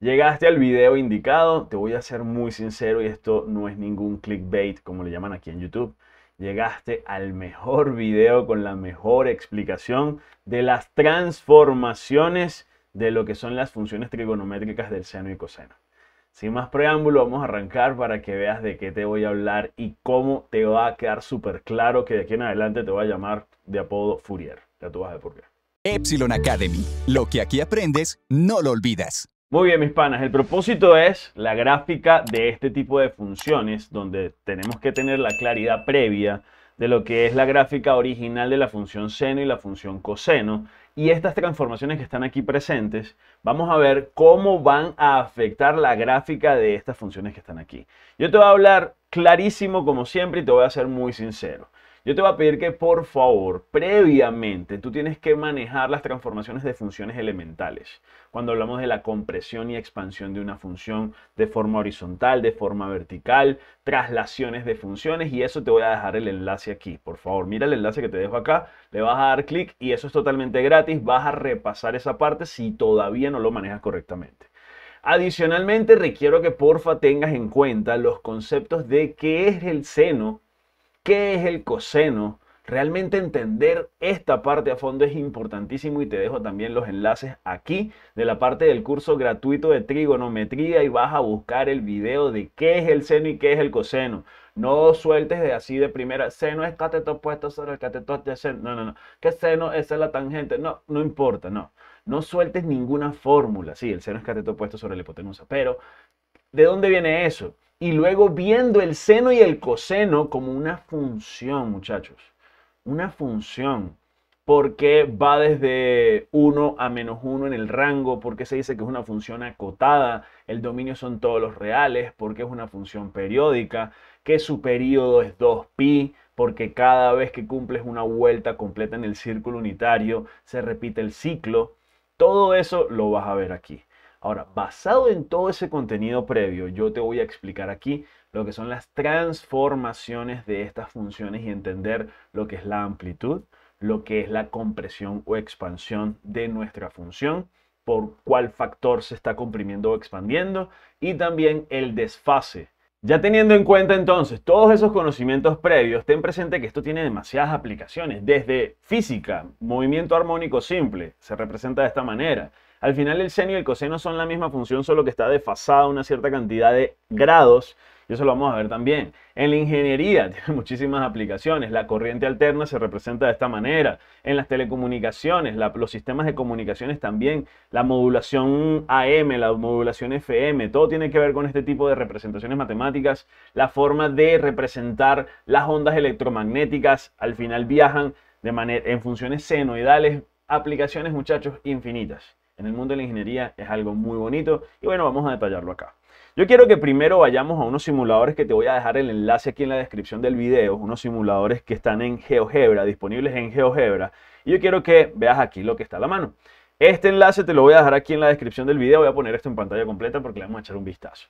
Llegaste al video indicado, te voy a ser muy sincero y esto no es ningún clickbait como le llaman aquí en YouTube. Llegaste al mejor video con la mejor explicación de las transformaciones de lo que son las funciones trigonométricas del seno y coseno. Sin más preámbulo, vamos a arrancar para que veas de qué te voy a hablar y cómo te va a quedar súper claro que de aquí en adelante te voy a llamar de apodo Fourier. Ya tú vas a ver por qué. Epsilon Academy. Lo que aquí aprendes, no lo olvidas. Muy bien, mis panas, el propósito es la gráfica de este tipo de funciones, donde tenemos que tener la claridad previa de lo que es la gráfica original de la función seno y la función coseno. Y estas transformaciones que están aquí presentes, vamos a ver cómo van a afectar la gráfica de estas funciones que están aquí. Yo te voy a hablar clarísimo como siempre y te voy a ser muy sincero yo te voy a pedir que por favor, previamente, tú tienes que manejar las transformaciones de funciones elementales. Cuando hablamos de la compresión y expansión de una función de forma horizontal, de forma vertical, traslaciones de funciones, y eso te voy a dejar el enlace aquí. Por favor, mira el enlace que te dejo acá, le vas a dar clic y eso es totalmente gratis. Vas a repasar esa parte si todavía no lo manejas correctamente. Adicionalmente, requiero que porfa tengas en cuenta los conceptos de qué es el seno qué es el coseno. Realmente entender esta parte a fondo es importantísimo y te dejo también los enlaces aquí de la parte del curso gratuito de trigonometría y vas a buscar el video de qué es el seno y qué es el coseno. No sueltes de así de primera, seno es cateto opuesto sobre el cateto adyacente. No, no, no. ¿Qué seno? es la tangente. No, no importa, no. No sueltes ninguna fórmula. Sí, el seno es cateto opuesto sobre la hipotenusa, pero ¿de dónde viene eso? y luego viendo el seno y el coseno como una función, muchachos. Una función. Porque va desde 1 a menos 1 en el rango? porque se dice que es una función acotada? El dominio son todos los reales, porque es una función periódica, que su periodo es 2pi, porque cada vez que cumples una vuelta completa en el círculo unitario se repite el ciclo. Todo eso lo vas a ver aquí. Ahora, basado en todo ese contenido previo, yo te voy a explicar aquí lo que son las transformaciones de estas funciones y entender lo que es la amplitud, lo que es la compresión o expansión de nuestra función, por cuál factor se está comprimiendo o expandiendo y también el desfase. Ya teniendo en cuenta entonces todos esos conocimientos previos, ten presente que esto tiene demasiadas aplicaciones, desde física, movimiento armónico simple, se representa de esta manera, al final el seno y el coseno son la misma función, solo que está desfasada una cierta cantidad de grados. Y eso lo vamos a ver también. En la ingeniería tiene muchísimas aplicaciones. La corriente alterna se representa de esta manera. En las telecomunicaciones, los sistemas de comunicaciones también, la modulación AM, la modulación FM, todo tiene que ver con este tipo de representaciones matemáticas. La forma de representar las ondas electromagnéticas al final viajan de manera, en funciones senoidales. Aplicaciones, muchachos, infinitas en el mundo de la ingeniería es algo muy bonito y bueno, vamos a detallarlo acá. Yo quiero que primero vayamos a unos simuladores que te voy a dejar el enlace aquí en la descripción del video, unos simuladores que están en GeoGebra, disponibles en GeoGebra. Y yo quiero que veas aquí lo que está a la mano. Este enlace te lo voy a dejar aquí en la descripción del video, voy a poner esto en pantalla completa porque le vamos a echar un vistazo.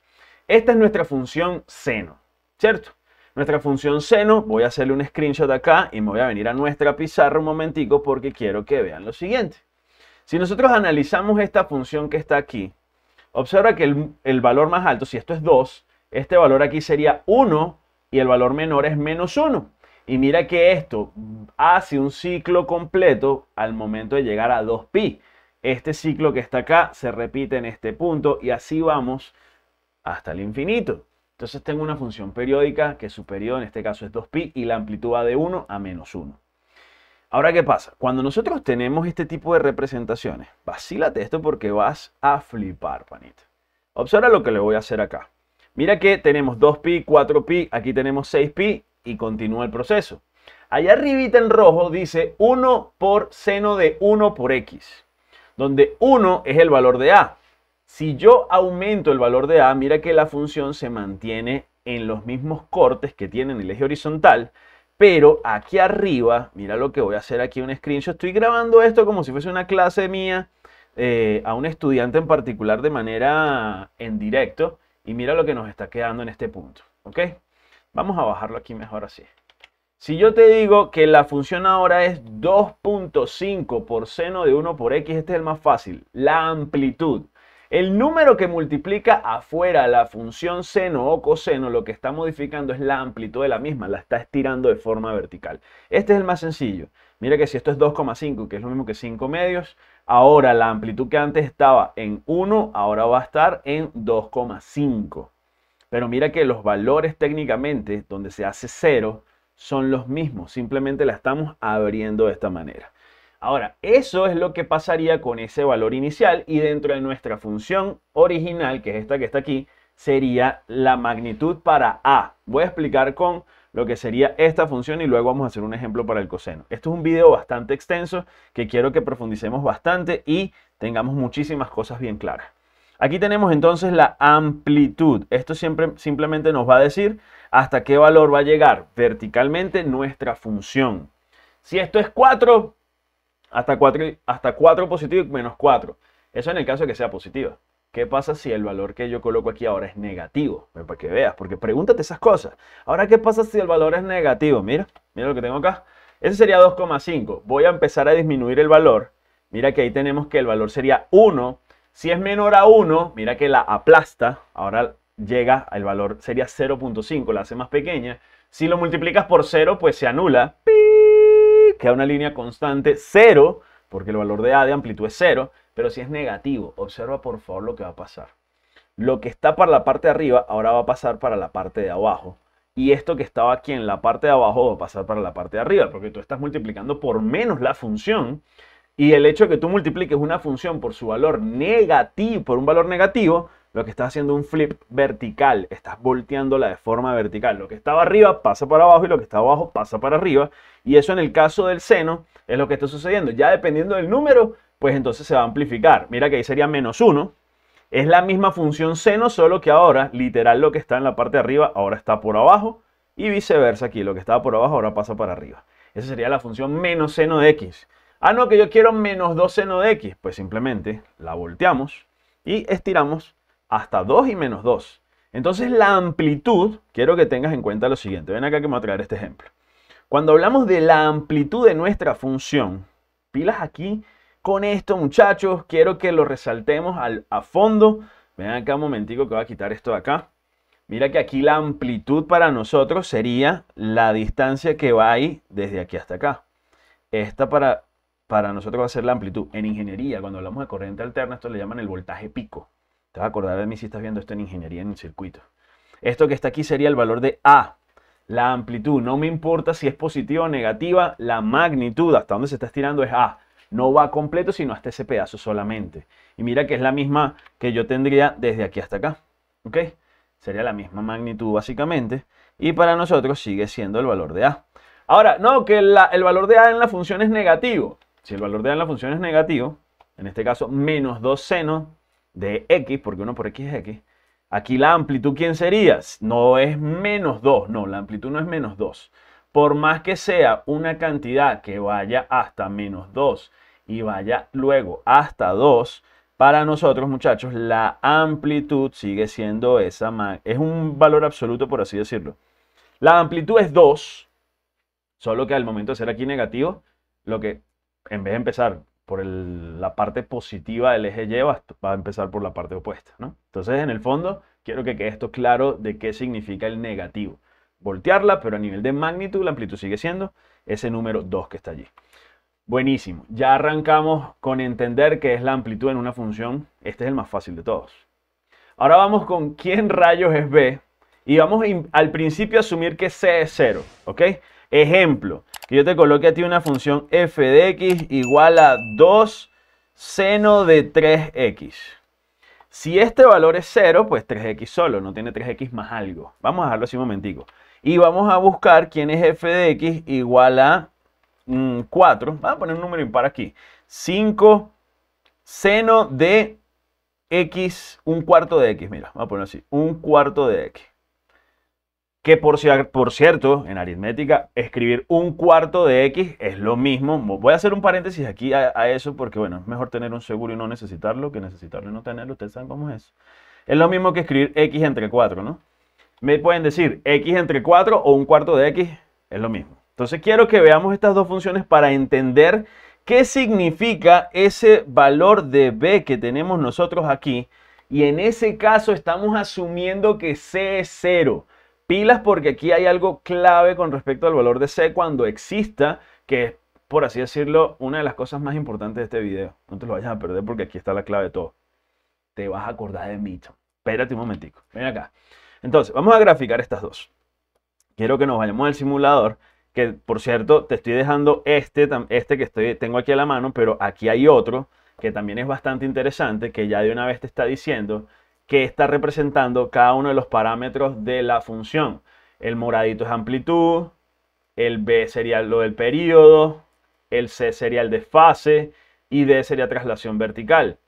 Esta es nuestra función seno, ¿cierto? Nuestra función seno, voy a hacerle un screenshot acá y me voy a venir a nuestra pizarra un momentico porque quiero que vean lo siguiente. Si nosotros analizamos esta función que está aquí, observa que el, valor más alto, si esto es 2, este valor aquí sería 1 y el valor menor es menos 1. Y mira que esto hace un ciclo completo al momento de llegar a 2pi. Este ciclo que está acá se repite en este punto y así vamos hasta el infinito. Entonces tengo una función periódica que su periodo en este caso es 2pi y la amplitud va de 1 a menos 1. Ahora, ¿qué pasa? Cuando nosotros tenemos este tipo de representaciones, vacílate esto porque vas a flipar, panita. Observa lo que le voy a hacer acá. Mira que tenemos 2pi, 4pi, aquí tenemos 6pi y continúa el proceso. Allá arribita en rojo dice 1 por seno de 1 por x, donde 1 es el valor de a. Si yo aumento el valor de a, mira que la función se mantiene en los mismos cortes que tiene en el eje horizontal, pero aquí arriba, mira lo que voy a hacer aquí, un screenshot. Estoy grabando esto como si fuese una clase mía eh, a un estudiante en particular de manera en directo. Y mira lo que nos está quedando en este punto. ¿Ok? Vamos a bajarlo aquí mejor así. Si yo te digo que la función ahora es 2.5 por seno de 1 por x, este es el más fácil. La amplitud. El número que multiplica afuera la función seno o coseno lo que está modificando es la amplitud de la misma, la está estirando de forma vertical. Este es el más sencillo. Mira que si esto es 2,5, que es lo mismo que 5 medios, ahora la amplitud que antes estaba en 1, ahora va a estar en 2,5. Pero mira que los valores técnicamente, donde se hace 0, son los mismos. Simplemente la estamos abriendo de esta manera. Ahora, eso es lo que pasaría con ese valor inicial y dentro de nuestra función original, que es esta que está aquí, sería la magnitud para A. Voy a explicar con lo que sería esta función y luego vamos a hacer un ejemplo para el coseno. Esto es un video bastante extenso que quiero que profundicemos bastante y tengamos muchísimas cosas bien claras. Aquí tenemos entonces la amplitud. Esto siempre, simplemente nos va a decir hasta qué valor va a llegar verticalmente nuestra función. Si esto es 4, hasta 4, hasta positivo y menos 4. Eso en el caso de que sea positivo ¿Qué pasa si el valor que yo coloco aquí ahora es negativo? Para que veas, porque pregúntate esas cosas. Ahora, ¿qué pasa si el valor es negativo? Mira, mira lo que tengo acá. Ese sería 2,5. Voy a empezar a disminuir el valor. Mira que ahí tenemos que el valor sería 1. Si es menor a 1, mira que la aplasta. Ahora llega al valor, sería 0.5, la hace más pequeña. Si lo multiplicas por 0, pues se anula. ¡Pi! queda una línea constante, cero porque el valor de A de amplitud es cero pero si es negativo, observa por favor lo que va a pasar. Lo que está para la parte de arriba ahora va a pasar para la parte de abajo. Y esto que estaba aquí en la parte de abajo va a pasar para la parte de arriba, porque tú estás multiplicando por menos la función. Y el hecho de que tú multipliques una función por su valor negativo, por un valor negativo, lo que estás haciendo un flip vertical, estás volteándola de forma vertical. Lo que estaba arriba pasa para abajo y lo que está abajo pasa para arriba. Y eso en el caso del seno es lo que está sucediendo. Ya dependiendo del número, pues entonces se va a amplificar. Mira que ahí sería menos 1. Es la misma función seno, solo que ahora, literal, lo que está en la parte de arriba ahora está por abajo. Y viceversa aquí, lo que estaba por abajo ahora pasa para arriba. Esa sería la función menos seno de x. Ah, no, que yo quiero menos 2 seno de x. Pues simplemente la volteamos y estiramos hasta 2 y menos 2. Entonces la amplitud, quiero que tengas en cuenta lo siguiente. Ven acá que me voy a traer este ejemplo. Cuando hablamos de la amplitud de nuestra función, pilas aquí con esto muchachos, quiero que lo resaltemos a fondo. Ven acá un momentico que voy a quitar esto de acá. Mira que aquí la amplitud para nosotros sería la distancia que va ahí desde aquí hasta acá. Esta para, para nosotros va a ser la amplitud. En ingeniería, cuando hablamos de corriente alterna, esto le llaman el voltaje pico. Te vas a acordar de mí si estás viendo esto en ingeniería en el circuito. Esto que está aquí sería el valor de A, la amplitud. No me importa si es positiva o negativa, la magnitud hasta donde se está estirando es A. No va completo, sino hasta ese pedazo solamente. Y mira que es la misma que yo tendría desde aquí hasta acá. ¿Ok? Sería la misma magnitud básicamente. Y para nosotros sigue siendo el valor de A. Ahora, no, que el valor de A en la función es negativo. Si el valor de A en la función es negativo, en este caso menos 2 seno de x, porque 1 por x es x, aquí la amplitud, ¿quién sería? No es menos 2, no, la amplitud no es menos 2. Por más que sea una cantidad que vaya hasta menos 2 y vaya luego hasta 2, para nosotros, muchachos, la amplitud sigue siendo esa, es un valor absoluto, por así decirlo. La amplitud es 2, solo que al momento de ser aquí negativo, lo que en vez de empezar por la parte positiva del eje lleva, va, a empezar por la parte opuesta. ¿no? Entonces, en el fondo, quiero que quede esto claro de qué significa el negativo. Voltearla, pero a nivel de magnitud, la amplitud sigue siendo ese número 2 que está allí. Buenísimo. Ya arrancamos con entender qué es la amplitud en una función. Este es el más fácil de todos. Ahora vamos con quién rayos es B. Y vamos al principio a asumir que C es 0. ¿Ok? Ejemplo que yo te coloque a ti una función f de x igual a 2 seno de 3x. Si este valor es 0, pues 3x solo, no tiene 3x más algo. Vamos a dejarlo así un momentico. Y vamos a buscar quién es f de x igual a 4. Mm, vamos a poner un número impar aquí. 5 seno de x, un cuarto de x. Mira, vamos a poner así, un cuarto de x. Que por, cierto, en aritmética, escribir un cuarto de x es lo mismo. Voy a hacer un paréntesis aquí a, eso porque, bueno, es mejor tener un seguro y no necesitarlo que necesitarlo y no tenerlo. Ustedes saben cómo es eso. Es lo mismo que escribir x entre 4, ¿no? Me pueden decir x entre 4 o un cuarto de x, es lo mismo. Entonces quiero que veamos estas dos funciones para entender qué significa ese valor de b que tenemos nosotros aquí. Y en ese caso estamos asumiendo que c es 0. Pilas porque aquí hay algo clave con respecto al valor de C cuando exista, que es, por así decirlo, una de las cosas más importantes de este video. No te lo vayas a perder porque aquí está la clave de todo. Te vas a acordar de mí. Espérate un momentico. Ven acá. Entonces, vamos a graficar estas dos. Quiero que nos vayamos al simulador que por cierto te estoy dejando este, este que estoy, tengo aquí a la mano, pero aquí hay otro que también es bastante interesante, que ya de una vez te está diciendo que está representando cada uno de los parámetros de la función. El moradito es amplitud, el B sería lo del periodo, el C sería el fase y D sería traslación vertical.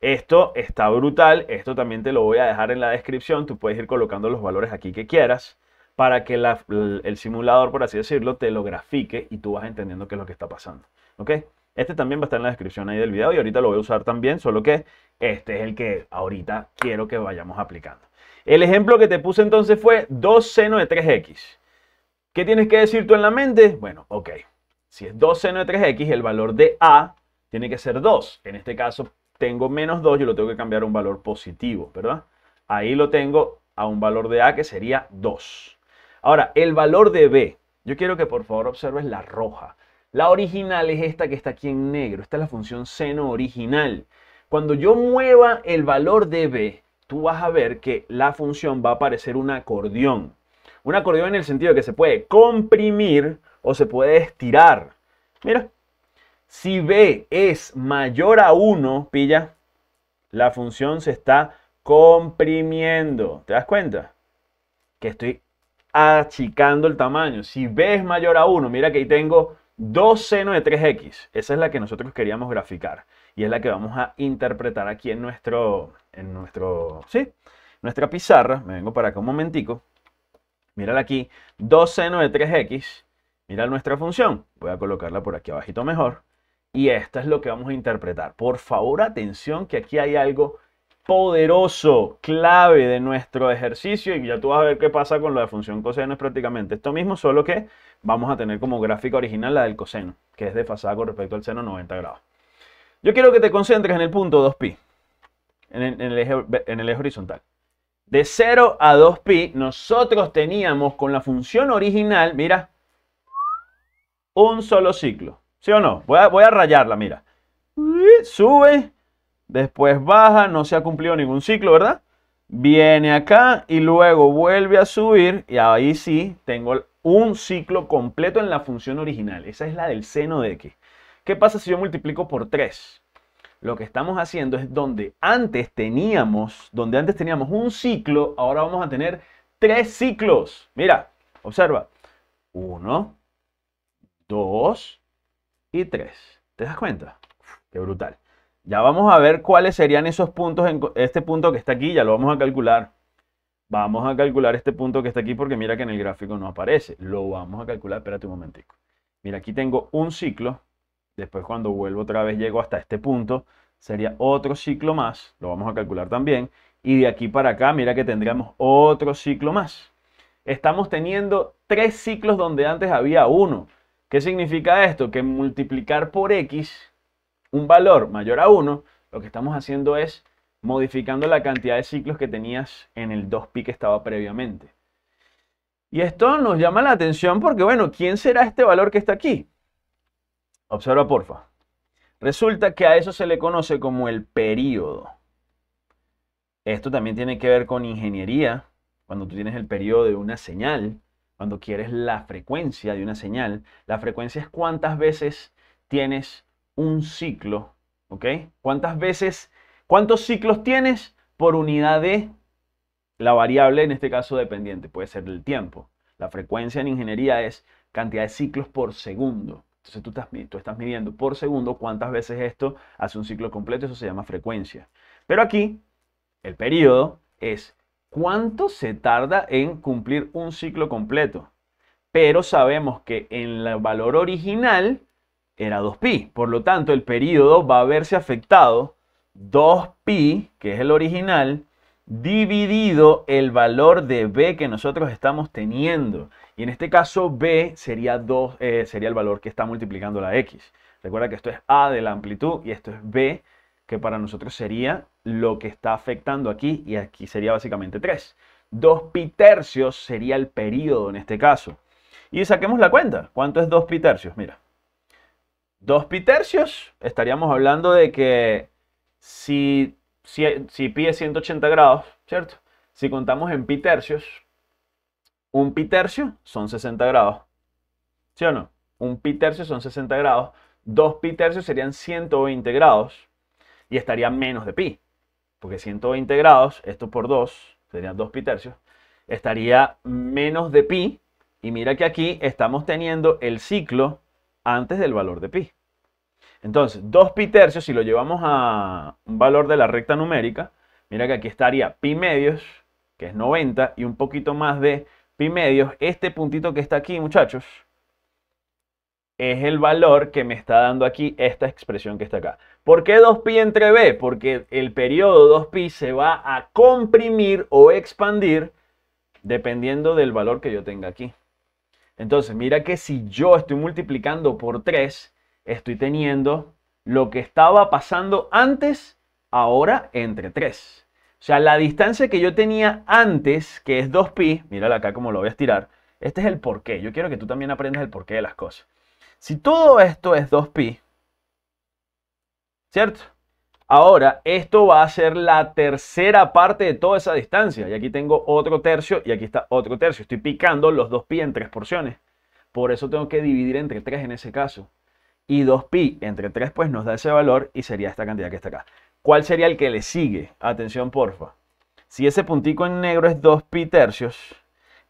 Esto está brutal, esto también te lo voy a dejar en la descripción, tú puedes ir colocando los valores aquí que quieras para que el simulador, por así decirlo, te lo grafique y tú vas entendiendo qué es lo que está pasando. ¿Ok? Este también va a estar en la descripción ahí del video y ahorita lo voy a usar también, solo que este es el que ahorita quiero que vayamos aplicando. El ejemplo que te puse entonces fue 2 seno de 3x. ¿Qué tienes que decir tú en la mente? Bueno, ok. Si es 2 seno de 3x, el valor de a tiene que ser 2. En este caso tengo menos 2, yo lo tengo que cambiar a un valor positivo, ¿verdad? Ahí lo tengo a un valor de a que sería 2. Ahora, el valor de b. Yo quiero que por favor observes la roja. La original es esta que está aquí en negro. Esta es la función seno original. Cuando yo mueva el valor de b, tú vas a ver que la función va a parecer un acordeón. Un acordeón en el sentido que se puede comprimir o se puede estirar. Mira, si b es mayor a 1, pilla, la función se está comprimiendo. ¿Te das cuenta? Que estoy achicando el tamaño. Si b es mayor a 1, mira que ahí tengo 2 seno de 3x. Esa es la que nosotros queríamos graficar y es la que vamos a interpretar aquí en nuestro, en nuestro, ¿sí? Nuestra pizarra. Me vengo para acá un momentico. Mírala aquí. 2 seno de 3x. Mira nuestra función. Voy a colocarla por aquí abajito mejor. Y esta es lo que vamos a interpretar. Por favor, atención que aquí hay algo poderoso, clave de nuestro ejercicio y ya tú vas a ver qué pasa con la de función coseno es prácticamente esto mismo, solo que vamos a tener como gráfica original la del coseno, que es desfasada con respecto al seno 90 grados. Yo quiero que te concentres en el punto 2pi, en el, eje, horizontal. De 0 a 2pi nosotros teníamos con la función original, mira, un solo ciclo, ¿sí o no? Voy a, voy a rayarla, mira. Sube, después baja, no se ha cumplido ningún ciclo, ¿verdad? Viene acá y luego vuelve a subir y ahí sí tengo un ciclo completo en la función original. Esa es la del seno de x. ¿Qué pasa si yo multiplico por 3? Lo que estamos haciendo es donde antes teníamos, donde antes teníamos un ciclo, ahora vamos a tener tres ciclos. Mira, observa. 1, 2 y 3. ¿Te das cuenta? qué brutal. Ya vamos a ver cuáles serían esos puntos, en este punto que está aquí, ya lo vamos a calcular. Vamos a calcular este punto que está aquí porque mira que en el gráfico no aparece. Lo vamos a calcular, espérate un momentico. Mira, aquí tengo un ciclo. Después cuando vuelvo otra vez llego hasta este punto. Sería otro ciclo más. Lo vamos a calcular también. Y de aquí para acá, mira que tendríamos otro ciclo más. Estamos teniendo tres ciclos donde antes había uno. ¿Qué significa esto? Que multiplicar por X un valor mayor a 1, lo que estamos haciendo es modificando la cantidad de ciclos que tenías en el 2pi que estaba previamente. Y esto nos llama la atención porque, bueno, ¿quién será este valor que está aquí? Observa, porfa. Resulta que a eso se le conoce como el periodo. Esto también tiene que ver con ingeniería, cuando tú tienes el periodo de una señal, cuando quieres la frecuencia de una señal. La frecuencia es cuántas veces tienes un ciclo, ¿ok? ¿Cuántas veces, cuántos ciclos tienes por unidad de la variable, en este caso dependiente? Puede ser el tiempo. La frecuencia en ingeniería es cantidad de ciclos por segundo. Entonces tú estás, estás midiendo por segundo cuántas veces esto hace un ciclo completo, eso se llama frecuencia. Pero aquí, el periodo es cuánto se tarda en cumplir un ciclo completo. Pero sabemos que en el valor original era 2pi. Por lo tanto, el periodo va a verse afectado 2pi, que es el original, dividido el valor de b que nosotros estamos teniendo. Y en este caso b sería, 2, eh, sería el valor que está multiplicando la x. Recuerda que esto es a de la amplitud y esto es b, que para nosotros sería lo que está afectando aquí y aquí sería básicamente 3. 2 pi tercios sería el periodo en este caso. Y saquemos la cuenta. ¿Cuánto es 2 pi tercios? Mira. 2 pi tercios, estaríamos hablando de que si, si, pi es 180 grados, ¿cierto? Si contamos en pi tercios un tercio son 60 grados. ¿Sí o no? Un tercio son 60 grados. 2 pi tercios serían 120 grados y estaría menos de pi. Porque 120 grados, esto por 2, serían 2 pi tercios, estaría menos de pi. Y mira que aquí estamos teniendo el ciclo antes del valor de pi. Entonces, 2pi tercios, si lo llevamos a un valor de la recta numérica, mira que aquí estaría pi medios, que es 90, y un poquito más de pi medios. Este puntito que está aquí, muchachos, es el valor que me está dando aquí esta expresión que está acá. ¿Por qué 2pi entre b? Porque el periodo 2pi se va a comprimir o expandir dependiendo del valor que yo tenga aquí. Entonces, mira que si yo estoy multiplicando por 3, estoy teniendo lo que estaba pasando antes, ahora entre 3. O sea, la distancia que yo tenía antes, que es 2pi, mírala acá como lo voy a estirar, este es el porqué. Yo quiero que tú también aprendas el porqué de las cosas. Si todo esto es 2pi, ¿cierto? Ahora, esto va a ser la tercera parte de toda esa distancia. Y aquí tengo otro tercio y aquí está otro tercio. Estoy picando los 2pi en tres porciones. Por eso tengo que dividir entre 3 en ese caso. Y 2pi entre 3 pues nos da ese valor y sería esta cantidad que está acá. ¿Cuál sería el que le sigue? Atención porfa. Si ese puntico en negro es 2pi tercios,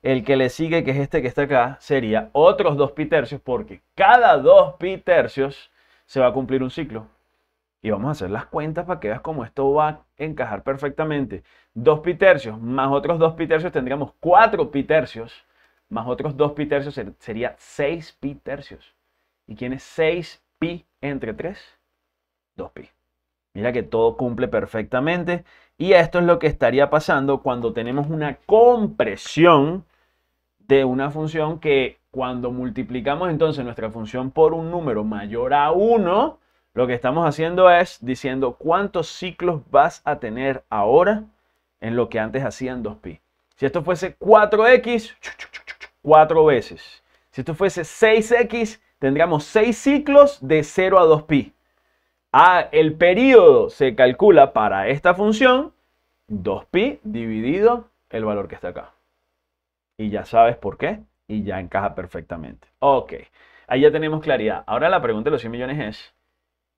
el que le sigue, que es este que está acá, sería otros 2pi tercios porque cada 2pi tercios se va a cumplir un ciclo. Y vamos a hacer las cuentas para que veas cómo esto va a encajar perfectamente. 2 pi tercios más otros 2 pi tercios tendríamos 4 pi tercios. Más otros 2 pi tercios sería 6 pi tercios. ¿Y quién es 6 pi entre 3? 2 pi. Mira que todo cumple perfectamente. Y esto es lo que estaría pasando cuando tenemos una compresión de una función que cuando multiplicamos entonces nuestra función por un número mayor a 1, lo que estamos haciendo es diciendo cuántos ciclos vas a tener ahora en lo que antes hacían 2pi. Si esto fuese 4x, 4 veces. Si esto fuese 6x, tendríamos 6 ciclos de 0 a 2pi. Ah, el periodo se calcula para esta función 2pi dividido el valor que está acá. Y ya sabes por qué y ya encaja perfectamente. Ok, ahí ya tenemos claridad. Ahora la pregunta de los 100 millones es,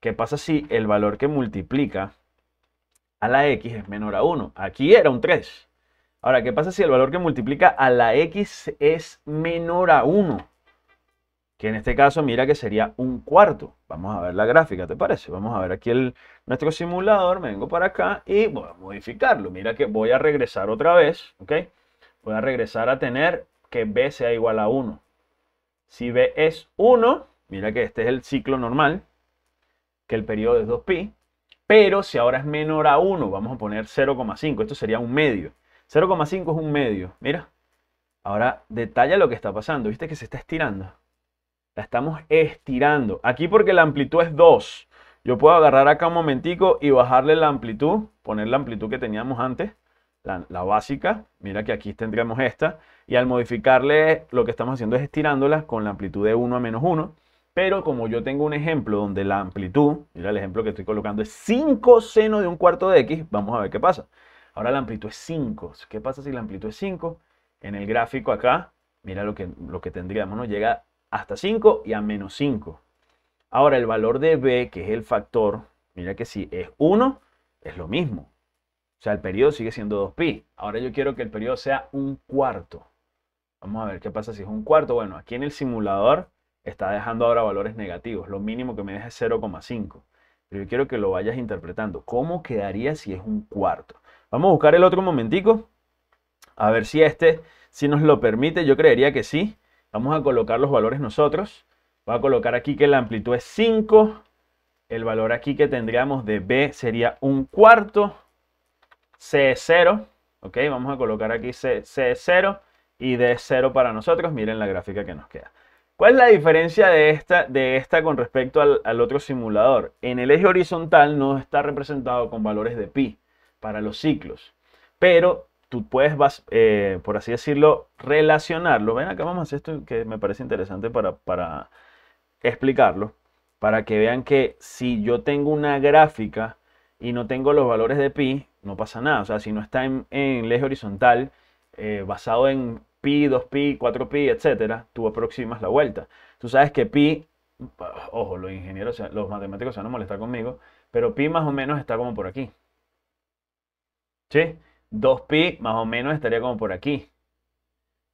¿Qué pasa si el valor que multiplica a la x es menor a 1? Aquí era un 3. Ahora, ¿qué pasa si el valor que multiplica a la x es menor a 1? Que en este caso, mira que sería un cuarto. Vamos a ver la gráfica, ¿te parece? Vamos a ver aquí el, nuestro simulador. vengo para acá y voy a modificarlo. Mira que voy a regresar otra vez, ¿ok? Voy a regresar a tener que b sea igual a 1. Si b es 1, mira que este es el ciclo normal que el periodo es 2pi, pero si ahora es menor a 1, vamos a poner 0,5, esto sería un medio. 0,5 es un medio, mira. Ahora detalla lo que está pasando, viste que se está estirando. La estamos estirando. Aquí porque la amplitud es 2. Yo puedo agarrar acá un momentico y bajarle la amplitud, poner la amplitud que teníamos antes, la, la básica. Mira que aquí tendríamos esta. Y al modificarle, lo que estamos haciendo es estirándola con la amplitud de 1 a menos 1. Pero como yo tengo un ejemplo donde la amplitud, mira el ejemplo que estoy colocando, es 5 seno de un cuarto de x, vamos a ver qué pasa. Ahora la amplitud es 5. ¿Qué pasa si la amplitud es 5? En el gráfico acá, mira lo que, lo que tendríamos, nos Llega hasta 5 y a menos 5. Ahora el valor de b, que es el factor, mira que si es 1, es lo mismo. O sea, el periodo sigue siendo 2pi. Ahora yo quiero que el periodo sea un cuarto. Vamos a ver qué pasa si es un cuarto. Bueno, aquí en el simulador está dejando ahora valores negativos. Lo mínimo que me deja es 0,5. Pero yo quiero que lo vayas interpretando. ¿Cómo quedaría si es un cuarto? Vamos a buscar el otro momentico. A ver si este, si nos lo permite. Yo creería que sí. Vamos a colocar los valores nosotros. Voy a colocar aquí que la amplitud es 5. El valor aquí que tendríamos de B sería un cuarto. C es 0. Ok, vamos a colocar aquí C, C es 0 y D es 0 para nosotros. Miren la gráfica que nos queda. ¿Cuál es la diferencia de esta, de esta con respecto al, otro simulador? En el eje horizontal no está representado con valores de pi para los ciclos, pero tú puedes, eh, por así decirlo, relacionarlo. Ven acá, vamos a hacer esto que me parece interesante para, explicarlo, para que vean que si yo tengo una gráfica y no tengo los valores de pi, no pasa nada. O sea, si no está en, el eje horizontal, eh, basado en pi, 2pi, 4pi, etcétera, tú aproximas la vuelta. Tú sabes que pi, ojo, los ingenieros, los matemáticos se van a conmigo, pero pi más o menos está como por aquí. ¿Sí? 2pi más o menos estaría como por aquí.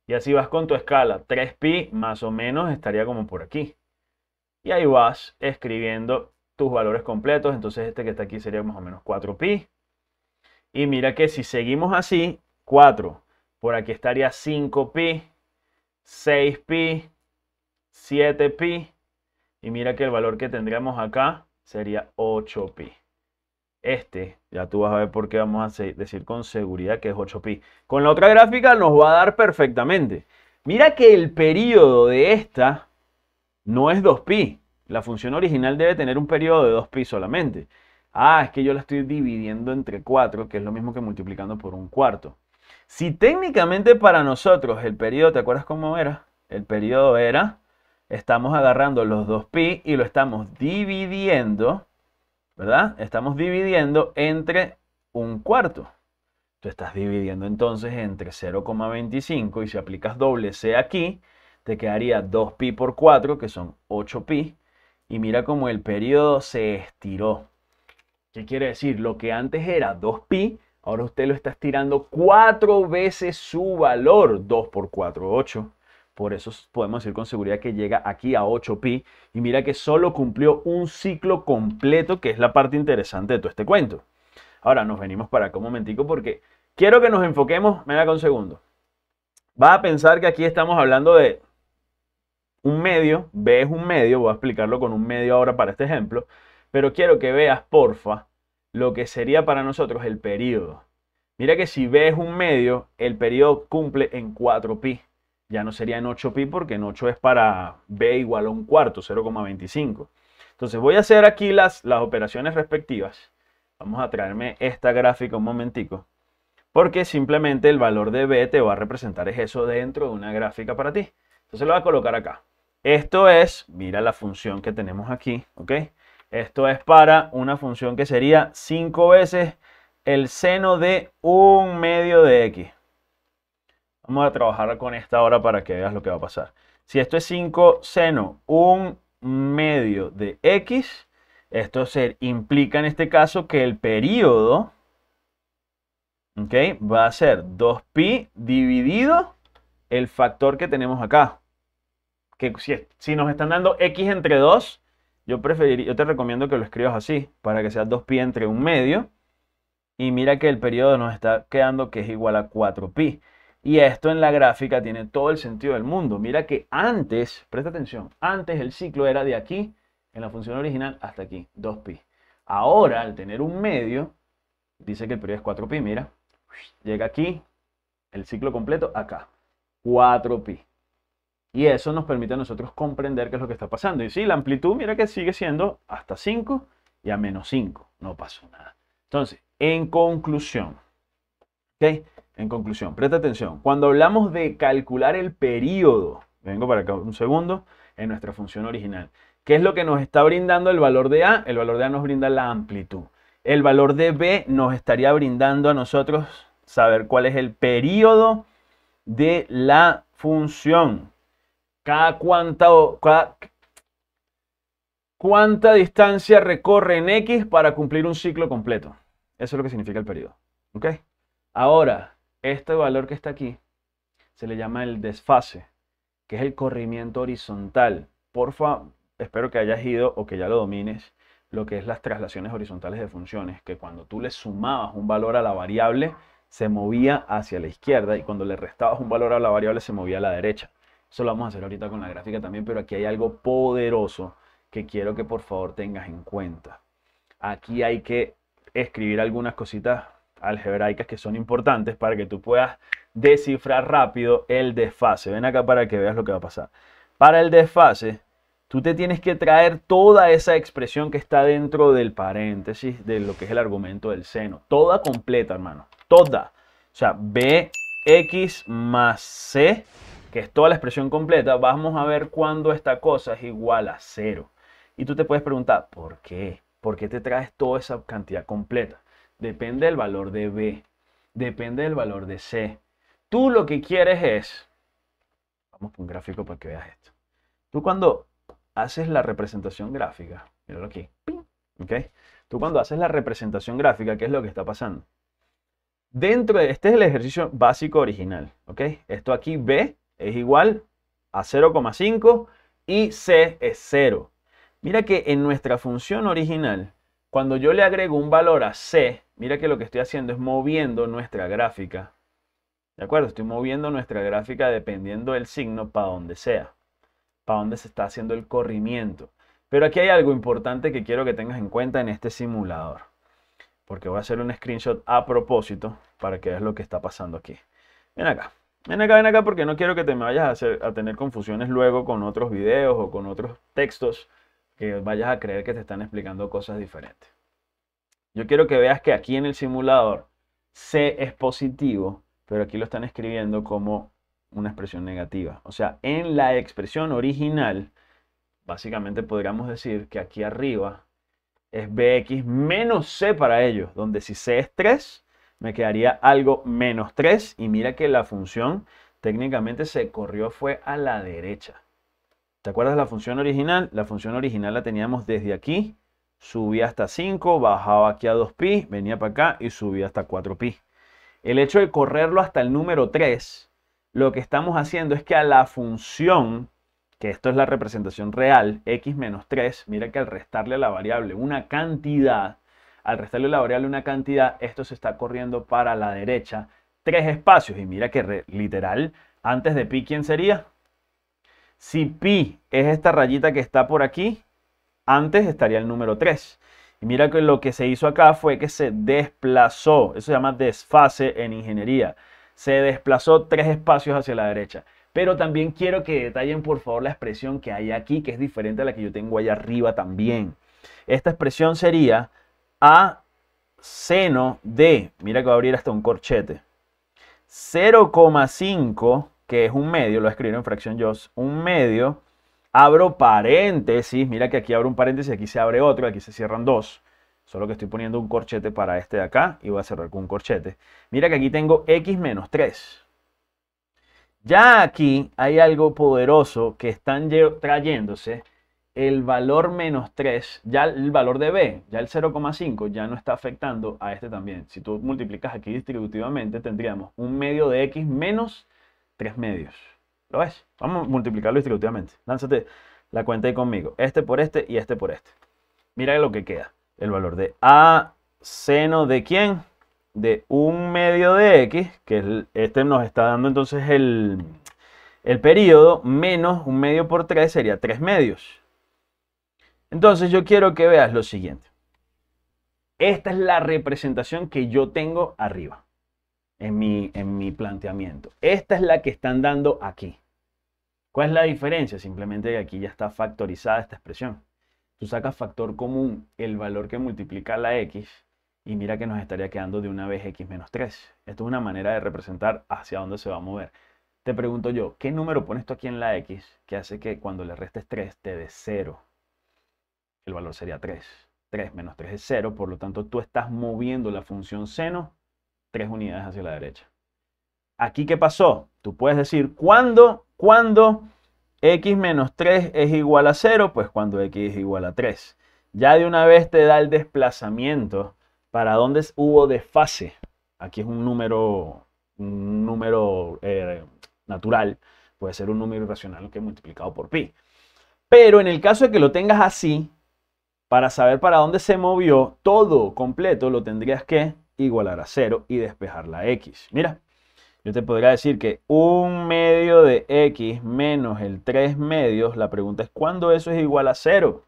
Y así vas con tu escala. 3pi más o menos estaría como por aquí. Y ahí vas escribiendo tus valores completos. Entonces este que está aquí sería más o menos 4pi. Y mira que si seguimos así, 4 por aquí estaría 5pi, 6pi, 7pi. Y mira que el valor que tendríamos acá sería 8pi. Este, ya tú vas a ver por qué vamos a decir con seguridad que es 8pi. Con la otra gráfica nos va a dar perfectamente. Mira que el periodo de esta no es 2pi. La función original debe tener un periodo de 2pi solamente. Ah, es que yo la estoy dividiendo entre 4, que es lo mismo que multiplicando por un cuarto. Si técnicamente para nosotros el periodo, ¿te acuerdas cómo era? El periodo era, estamos agarrando los 2pi y lo estamos dividiendo, ¿verdad? Estamos dividiendo entre un cuarto. Tú estás dividiendo entonces entre 0,25 y si aplicas doble C aquí, te quedaría 2pi por 4, que son 8pi. Y mira cómo el periodo se estiró. ¿Qué quiere decir? Lo que antes era 2pi, Ahora usted lo está estirando cuatro veces su valor. 2 por 4, 8. Por eso podemos decir con seguridad que llega aquí a 8pi. Y mira que solo cumplió un ciclo completo, que es la parte interesante de todo este cuento. Ahora nos venimos para acá un momentico porque quiero que nos enfoquemos. Mira con un segundo. Vas a pensar que aquí estamos hablando de un medio. B es un medio. Voy a explicarlo con un medio ahora para este ejemplo. Pero quiero que veas, porfa, lo que sería para nosotros el periodo. Mira que si B es un medio, el periodo cumple en 4pi. Ya no sería en 8pi porque en 8 es para B igual a un cuarto, 0,25. Entonces voy a hacer aquí las, las operaciones respectivas. Vamos a traerme esta gráfica un momentico. Porque simplemente el valor de B te va a representar eso dentro de una gráfica para ti. Entonces lo voy a colocar acá. Esto es, mira la función que tenemos aquí, ¿ok? Esto es para una función que sería 5 veces el seno de un medio de x. Vamos a trabajar con esta ahora para que veas lo que va a pasar. Si esto es 5 seno un medio de x, esto implica en este caso que el periodo va a ser 2pi dividido el factor que tenemos acá. Que si nos están dando x entre 2, yo, preferiría, yo te recomiendo que lo escribas así, para que sea 2 pi entre un medio. Y mira que el periodo nos está quedando que es igual a 4pi. Y esto en la gráfica tiene todo el sentido del mundo. Mira que antes, presta atención, antes el ciclo era de aquí, en la función original, hasta aquí, 2pi. Ahora, al tener un medio, dice que el periodo es 4pi, mira. Llega aquí, el ciclo completo, acá. 4pi. Y eso nos permite a nosotros comprender qué es lo que está pasando. Y sí, la amplitud, mira que sigue siendo hasta 5 y a menos 5. No pasó nada. Entonces, en conclusión, ¿ok? En conclusión, presta atención. Cuando hablamos de calcular el periodo, vengo para acá un segundo, en nuestra función original. ¿Qué es lo que nos está brindando el valor de A? El valor de A nos brinda la amplitud. El valor de B nos estaría brindando a nosotros saber cuál es el periodo de la función. Cada cuánta, cuánta distancia recorre en X para cumplir un ciclo completo. Eso es lo que significa el periodo. Ahora, este valor que está aquí se le llama el desfase, que es el corrimiento horizontal. Porfa, espero que hayas ido o que ya lo domines, lo que es las traslaciones horizontales de funciones, que cuando tú le sumabas un valor a la variable, se movía hacia la izquierda y cuando le restabas un valor a la variable, se movía a la derecha. Eso lo vamos a hacer ahorita con la gráfica también, pero aquí hay algo poderoso que quiero que por favor tengas en cuenta. Aquí hay que escribir algunas cositas algebraicas que son importantes para que tú puedas descifrar rápido el desfase. Ven acá para que veas lo que va a pasar. Para el desfase, tú te tienes que traer toda esa expresión que está dentro del paréntesis de lo que es el argumento del seno. Toda completa, hermano. Toda. O sea, bx más c que es toda la expresión completa, vamos a ver cuándo esta cosa es igual a cero. Y tú te puedes preguntar, ¿por qué? ¿Por qué te traes toda esa cantidad completa? Depende del valor de B, depende del valor de C. Tú lo que quieres es, vamos con un gráfico para que veas esto. Tú cuando haces la representación gráfica, míralo aquí, ¿ok? Tú cuando haces la representación gráfica, ¿qué es lo que está pasando? Dentro de, este es el ejercicio básico original, ¿ok? Esto aquí B es igual a 0,5 y C es 0. Mira que en nuestra función original, cuando yo le agrego un valor a C, mira que lo que estoy haciendo es moviendo nuestra gráfica. ¿De acuerdo? Estoy moviendo nuestra gráfica dependiendo del signo para donde sea, para donde se está haciendo el corrimiento. Pero aquí hay algo importante que quiero que tengas en cuenta en este simulador. Porque voy a hacer un screenshot a propósito para que veas lo que está pasando aquí. Ven acá ven acá, ven acá porque no quiero que te vayas a, a tener confusiones luego con otros videos o con otros textos que vayas a creer que te están explicando cosas diferentes. Yo quiero que veas que aquí en el simulador C es positivo, pero aquí lo están escribiendo como una expresión negativa. O sea, en la expresión original, básicamente podríamos decir que aquí arriba es bx menos c para ellos, donde si c es 3, me quedaría algo menos 3 y mira que la función técnicamente se corrió fue a la derecha. ¿Te acuerdas la función original? La función original la teníamos desde aquí, subía hasta 5, bajaba aquí a 2pi, venía para acá y subía hasta 4pi. El hecho de correrlo hasta el número 3, lo que estamos haciendo es que a la función, que esto es la representación real, x menos 3, mira que al restarle a la variable una cantidad, al restarle variable una cantidad, esto se está corriendo para la derecha tres espacios. Y mira que literal, antes de pi, ¿quién sería? Si pi es esta rayita que está por aquí, antes estaría el número 3. Y mira que lo que se hizo acá fue que se desplazó, eso se llama desfase en ingeniería. Se desplazó tres espacios hacia la derecha. Pero también quiero que detallen por favor la expresión que hay aquí, que es diferente a la que yo tengo allá arriba también. Esta expresión sería a seno de, mira que va a abrir hasta un corchete, 0,5, que es un medio, lo escribí en fracción yo, un medio, abro paréntesis, mira que aquí abro un paréntesis, aquí se abre otro, aquí se cierran dos, solo que estoy poniendo un corchete para este de acá y voy a cerrar con un corchete. Mira que aquí tengo x menos 3. Ya aquí hay algo poderoso que están trayéndose el valor menos 3, ya el valor de B, ya el 0,5 ya no está afectando a este también. Si tú multiplicas aquí distributivamente, tendríamos un medio de X menos 3 medios. ¿Lo ves? Vamos a multiplicarlo distributivamente. Lánzate la cuenta ahí conmigo. Este por este y este por este. Mira lo que queda. El valor de A seno de quién? De un medio de X, que este nos está dando entonces el, el periodo, menos un medio por 3 sería 3 medios. Entonces yo quiero que veas lo siguiente. Esta es la representación que yo tengo arriba en mi, en mi planteamiento. Esta es la que están dando aquí. ¿Cuál es la diferencia? Simplemente que aquí ya está factorizada esta expresión. Tú sacas factor común, el valor que multiplica la x, y mira que nos estaría quedando de una vez x menos 3. Esto es una manera de representar hacia dónde se va a mover. Te pregunto yo, ¿qué número pones tú aquí en la x que hace que cuando le restes 3 te dé 0? el valor sería 3. 3 menos 3 es 0, por lo tanto tú estás moviendo la función seno 3 unidades hacia la derecha. Aquí, ¿qué pasó? Tú puedes decir, ¿cuándo? ¿Cuándo? x menos 3 es igual a 0, pues cuando x es igual a 3. Ya de una vez te da el desplazamiento para dónde hubo desfase. Aquí es un número, un número eh, natural, puede ser un número irracional que multiplicado por pi. Pero en el caso de que lo tengas así, para saber para dónde se movió todo completo, lo tendrías que igualar a 0 y despejar la x. Mira, yo te podría decir que un medio de x menos el 3 medios, la pregunta es ¿cuándo eso es igual a 0?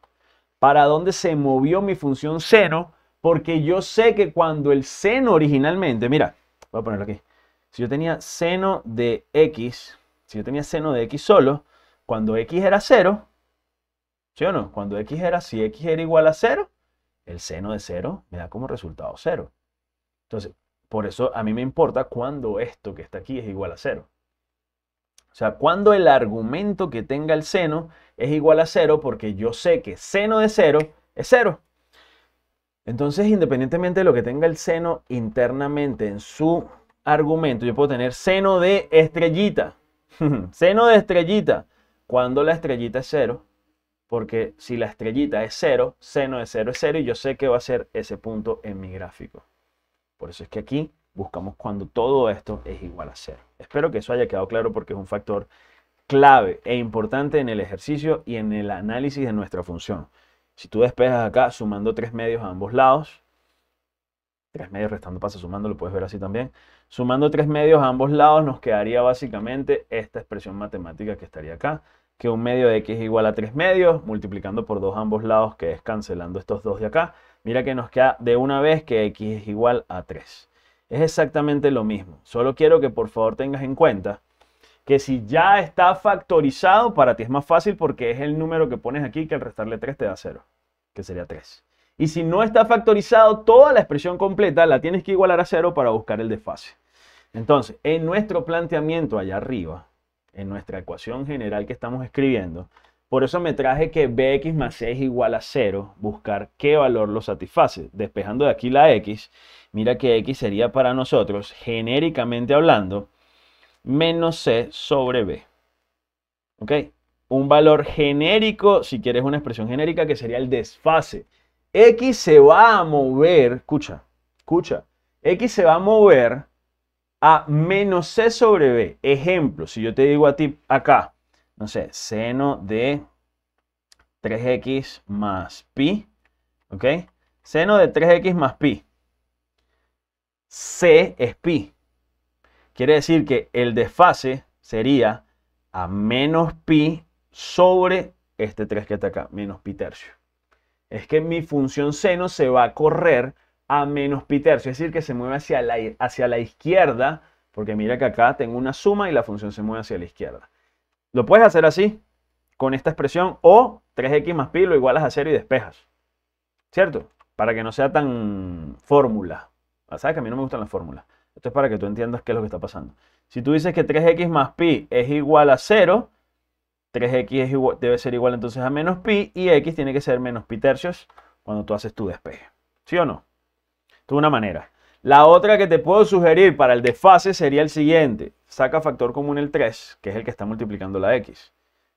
¿Para dónde se movió mi función seno? Porque yo sé que cuando el seno originalmente, mira, voy a ponerlo aquí. Si yo tenía seno de x, si yo tenía seno de x solo, cuando x era 0, ¿Sí o no? Cuando x era, si x era igual a 0, el seno de 0 me da como resultado 0. Entonces, por eso a mí me importa cuando esto que está aquí es igual a 0. O sea, cuando el argumento que tenga el seno es igual a 0 porque yo sé que seno de 0 es 0. Entonces, independientemente de lo que tenga el seno internamente en su argumento, yo puedo tener seno de estrellita. seno de estrellita. Cuando la estrellita es 0, porque si la estrellita es 0, seno de 0 es 0 y yo sé que va a ser ese punto en mi gráfico. Por eso es que aquí buscamos cuando todo esto es igual a 0. Espero que eso haya quedado claro porque es un factor clave e importante en el ejercicio y en el análisis de nuestra función. Si tú despejas acá sumando tres medios a ambos lados, tres medios restando pasa sumando, lo puedes ver así también, sumando tres medios a ambos lados nos quedaría básicamente esta expresión matemática que estaría acá, que un medio de x es igual a 3 medios, multiplicando por 2 ambos lados, que es cancelando estos dos de acá. Mira que nos queda de una vez que x es igual a 3. Es exactamente lo mismo. Solo quiero que por favor tengas en cuenta que si ya está factorizado, para ti es más fácil porque es el número que pones aquí que al restarle 3 te da 0, que sería 3. Y si no está factorizado, toda la expresión completa la tienes que igualar a 0 para buscar el desfase. Entonces, en nuestro planteamiento allá arriba, en nuestra ecuación general que estamos escribiendo. Por eso me traje que bx más c es igual a 0, buscar qué valor lo satisface. Despejando de aquí la x, mira que x sería para nosotros, genéricamente hablando, menos c sobre b. ¿Ok? Un valor genérico, si quieres una expresión genérica, que sería el desfase. X se va a mover, escucha, escucha, X se va a mover a menos C sobre B. Ejemplo, si yo te digo a ti acá, no sé, seno de 3x más pi, ¿ok? Seno de 3x más pi. C es pi. Quiere decir que el desfase sería a menos pi sobre este 3 que está acá, menos pi tercio. Es que mi función seno se va a correr a menos pi tercio, es decir, que se mueve hacia la, hacia la izquierda, porque mira que acá tengo una suma y la función se mueve hacia la izquierda. Lo puedes hacer así, con esta expresión, o 3x más pi lo igualas a 0 y despejas. ¿Cierto? Para que no sea tan fórmula. Ah, ¿Sabes que a mí no me gustan las fórmulas? Esto es para que tú entiendas qué es lo que está pasando. Si tú dices que 3x más pi es igual a 0, 3x debe ser igual entonces a menos pi y x tiene que ser menos pi tercios cuando tú haces tu despeje. ¿Sí o no? De una manera. La otra que te puedo sugerir para el desfase sería el siguiente. Saca factor común el 3, que es el que está multiplicando la x.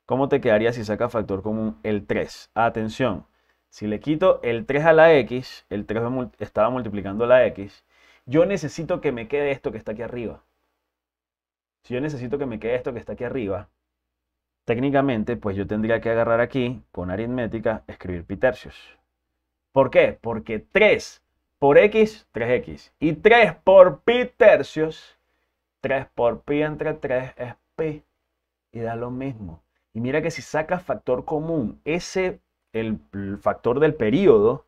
¿Cómo te quedaría si saca factor común el 3? Atención, si le quito el 3 a la x, el 3 estaba multiplicando la x, yo necesito que me quede esto que está aquí arriba. Si yo necesito que me quede esto que está aquí arriba, técnicamente, pues yo tendría que agarrar aquí, con aritmética, escribir tercios. ¿Por qué? Porque 3 por x, 3x. Y 3 por pi tercios, 3 por pi entre 3 es pi. Y da lo mismo. Y mira que si sacas factor común, ese, el, factor del periodo,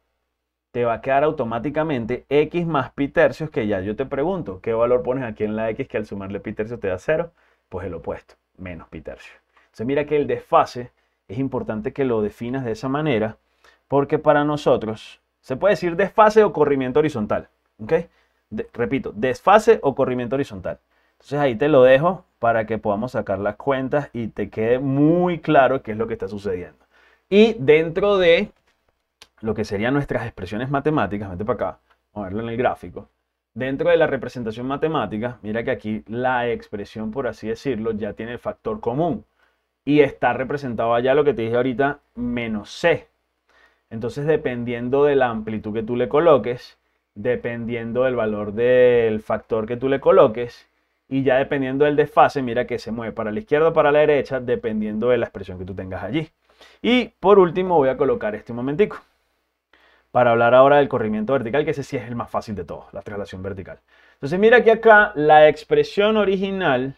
te va a quedar automáticamente x más pi tercios, que ya yo te pregunto, ¿qué valor pones aquí en la x que al sumarle pi tercios te da 0? Pues el opuesto, menos pi tercios. Entonces mira que el desfase es importante que lo definas de esa manera, porque para nosotros se puede decir desfase o corrimiento horizontal. ¿Ok? repito, desfase o corrimiento horizontal. Entonces ahí te lo dejo para que podamos sacar las cuentas y te quede muy claro qué es lo que está sucediendo. Y dentro de lo que serían nuestras expresiones matemáticas, vete para acá, vamos a verlo en el gráfico. Dentro de la representación matemática, mira que aquí la expresión, por así decirlo, ya tiene el factor común. Y está representado allá lo que te dije ahorita, menos c. Entonces, dependiendo de la amplitud que tú le coloques, dependiendo del valor del factor que tú le coloques, y ya dependiendo del desfase, mira que se mueve para la izquierda o para la derecha, dependiendo de la expresión que tú tengas allí. Y por último voy a colocar este momentico, para hablar ahora del corrimiento vertical, que ese sí es el más fácil de todos, la traslación vertical. Entonces mira que acá la expresión original,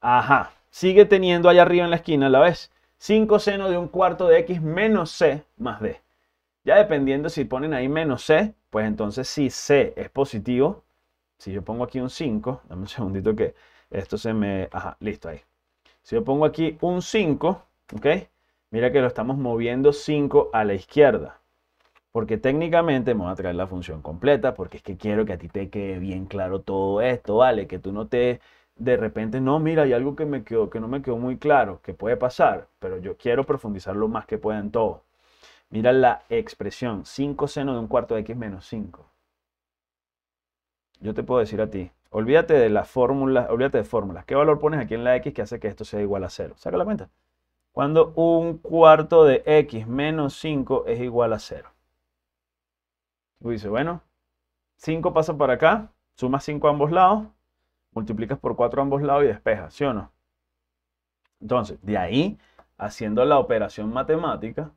ajá, sigue teniendo allá arriba en la esquina, ¿la ves? 5 seno de un cuarto de x menos c más d. Ya dependiendo si ponen ahí menos C, pues entonces si C es positivo, si yo pongo aquí un 5, dame un segundito que esto se me... Ajá, listo ahí. Si yo pongo aquí un 5, ¿ok? Mira que lo estamos moviendo 5 a la izquierda. Porque técnicamente me voy a traer la función completa, porque es que quiero que a ti te quede bien claro todo esto, ¿vale? Que tú no te de repente, no, mira, hay algo que, me quedó, que no me quedó muy claro, que puede pasar, pero yo quiero profundizar lo más que pueda en todo. Mira la expresión 5 seno de un cuarto de x menos 5. Yo te puedo decir a ti, olvídate de las fórmulas, olvídate de fórmulas. ¿Qué valor pones aquí en la x que hace que esto sea igual a 0? Saca la cuenta. Cuando un cuarto de x menos 5 es igual a 0. Tú dices, bueno, 5 pasa para acá, sumas 5 a ambos lados, multiplicas por 4 a ambos lados y despejas, ¿sí o no? Entonces, de ahí, haciendo la operación matemática,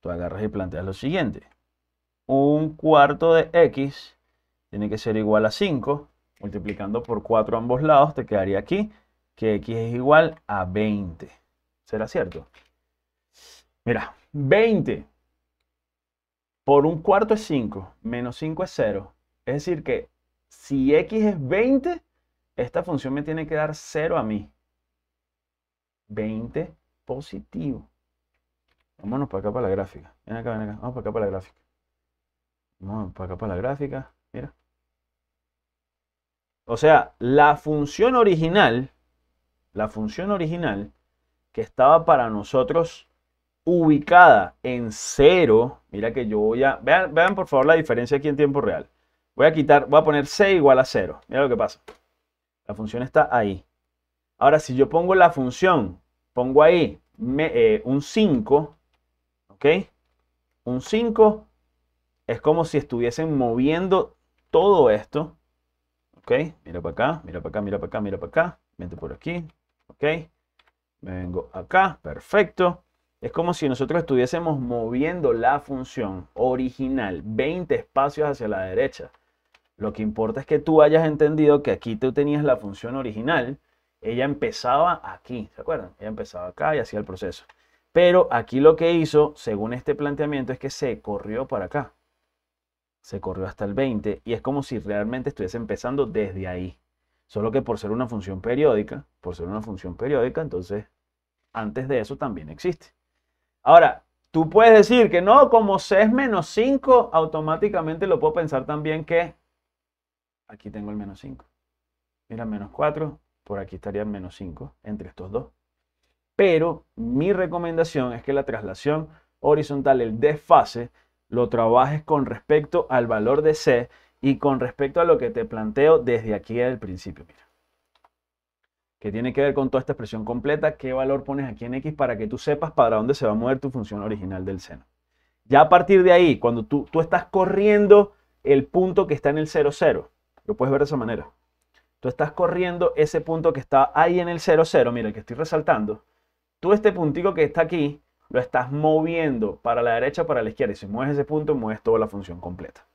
Tú agarras y planteas lo siguiente. Un cuarto de x tiene que ser igual a 5. Multiplicando por 4 ambos lados, te quedaría aquí que x es igual a 20. ¿Será cierto? Mira, 20 por un cuarto es 5, menos 5 es 0. Es decir que si x es 20, esta función me tiene que dar 0 a mí. 20 positivo. Vámonos para acá para la gráfica. Ven acá, ven acá. Vamos para acá para la gráfica. Vamos para acá para la gráfica. Mira. O sea, la función original, la función original que estaba para nosotros ubicada en cero. Mira que yo voy a... Vean, vean por favor la diferencia aquí en tiempo real. Voy a quitar, voy a poner c igual a cero. Mira lo que pasa. La función está ahí. Ahora, si yo pongo la función, pongo ahí eh, un 5, ¿Ok? Un 5 es como si estuviesen moviendo todo esto. ¿Ok? Mira para acá, mira para acá, mira para acá, mira para acá. Vente por aquí. ¿Ok? Vengo acá. Perfecto. Es como si nosotros estuviésemos moviendo la función original 20 espacios hacia la derecha. Lo que importa es que tú hayas entendido que aquí tú tenías la función original. Ella empezaba aquí, ¿se acuerdan? Ella empezaba acá y hacía el proceso. Pero aquí lo que hizo, según este planteamiento, es que se corrió para acá. Se corrió hasta el 20 y es como si realmente estuviese empezando desde ahí. Solo que por ser una función periódica, por ser una función periódica, entonces antes de eso también existe. Ahora, Tú puedes decir que no, como C es menos 5, automáticamente lo puedo pensar también que aquí tengo el menos 5. Mira, menos 4, por aquí estaría el menos 5 entre estos dos pero mi recomendación es que la traslación horizontal, el desfase, lo trabajes con respecto al valor de C y con respecto a lo que te planteo desde aquí al principio. Mira, que tiene que ver con toda esta expresión completa, qué valor pones aquí en X para que tú sepas para dónde se va a mover tu función original del seno. Ya a partir de ahí, cuando tú, tú estás corriendo el punto que está en el 0, 0, lo puedes ver de esa manera. Tú estás corriendo ese punto que está ahí en el 0, 0, mira, que estoy resaltando, tú este puntico que está aquí, lo estás moviendo para la derecha, para la izquierda. Y si mueves ese punto, mueves toda la función completa.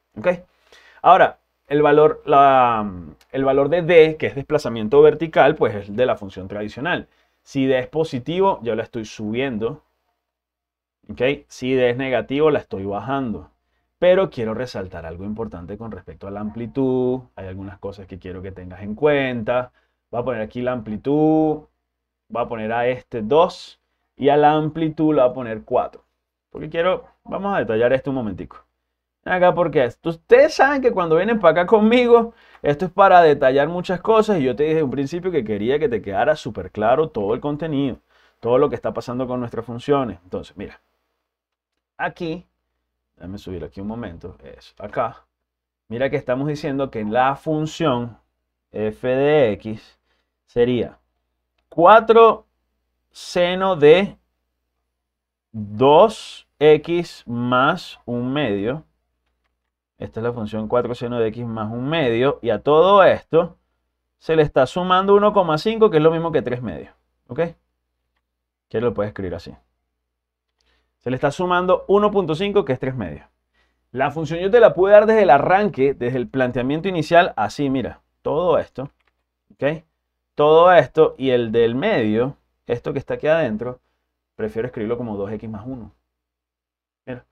Ahora, el valor, el valor de D, que es desplazamiento vertical, pues es de la función tradicional. Si D es positivo, yo la estoy subiendo. Si D es negativo, la estoy bajando. Pero quiero resaltar algo importante con respecto a la amplitud. Hay algunas cosas que quiero que tengas en cuenta. Voy a poner aquí la amplitud voy a poner a este 2 y a la amplitud lo voy a poner 4. Porque quiero, vamos a detallar esto un momentico. Acá porque ustedes saben que cuando vienen para acá conmigo, esto es para detallar muchas cosas y yo te dije en un principio que quería que te quedara súper claro todo el contenido, todo lo que está pasando con nuestras funciones. Entonces, mira, aquí, déjame subir aquí un momento, es acá. Mira que estamos diciendo que la función f de x sería 4 seno de 2x más 1 medio. Esta es la función 4 seno de x más 1 medio. Y a todo esto se le está sumando 1,5, que es lo mismo que 3 medios. ¿Ok? Que lo puede escribir así. Se le está sumando 1.5, que es 3 medios. La función yo te la pude dar desde el arranque, desde el planteamiento inicial, así, mira, todo esto. ¿Ok? todo esto y el del medio, esto que está aquí adentro, prefiero escribirlo como 2x más 1. Mira,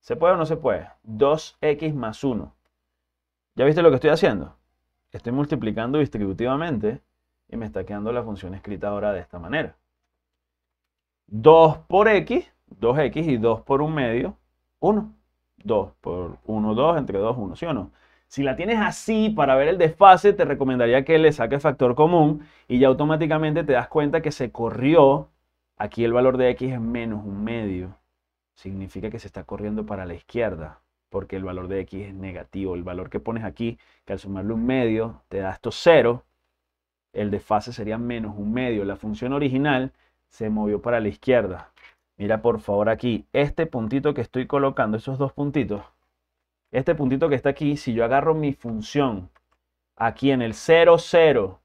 ¿se puede o no se puede? 2x más 1. ¿Ya viste lo que estoy haciendo? Estoy multiplicando distributivamente y me está quedando la función escrita ahora de esta manera. 2 por x, 2x y 2 por un medio, 1. 2 por 1, 2, entre 2, 1, ¿sí o no? Si la tienes así para ver el desfase, te recomendaría que le saques factor común y ya automáticamente te das cuenta que se corrió. Aquí el valor de x es menos un medio. Significa que se está corriendo para la izquierda porque el valor de x es negativo. El valor que pones aquí, que al sumarle un medio te da esto cero, el desfase sería menos un medio. La función original se movió para la izquierda. Mira por favor aquí, este puntito que estoy colocando, esos dos puntitos, este puntito que está aquí, si yo agarro mi función aquí en el 0, 0,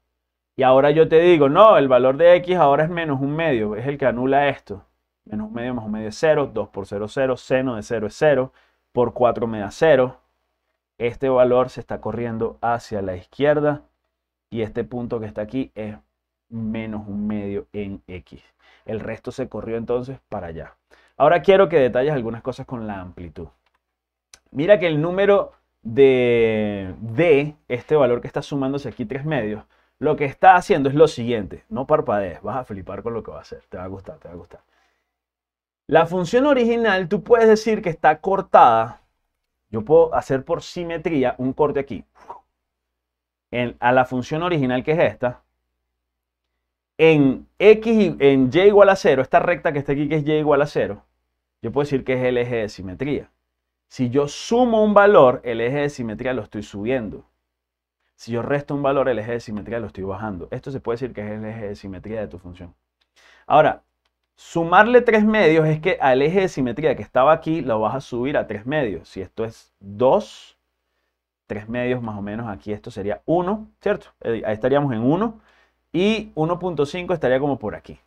y ahora yo te digo, no, el valor de x ahora es menos un medio, es el que anula esto. Menos un medio más un medio es 0, 2 por 0, 0, seno de 0 es 0, por 4 me da 0. Este valor se está corriendo hacia la izquierda y este punto que está aquí es menos un medio en x. El resto se corrió entonces para allá. Ahora quiero que detalles algunas cosas con la amplitud. Mira que el número de D, este valor que está sumándose aquí 3 medios, lo que está haciendo es lo siguiente. No parpadees, vas a flipar con lo que va a hacer. Te va a gustar, te va a gustar. La función original, tú puedes decir que está cortada. Yo puedo hacer por simetría un corte aquí. a la función original que es esta. En x en y igual a 0, esta recta que está aquí que es y igual a 0, yo puedo decir que es el eje de simetría. Si yo sumo un valor, el eje de simetría lo estoy subiendo. Si yo resto un valor, el eje de simetría lo estoy bajando. Esto se puede decir que es el eje de simetría de tu función. Ahora, sumarle tres medios es que al eje de simetría que estaba aquí lo vas a subir a tres medios. Si esto es 2, tres medios más o menos aquí, esto sería 1, ¿cierto? Eh, ahí estaríamos en 1 y 1.5 estaría como por aquí.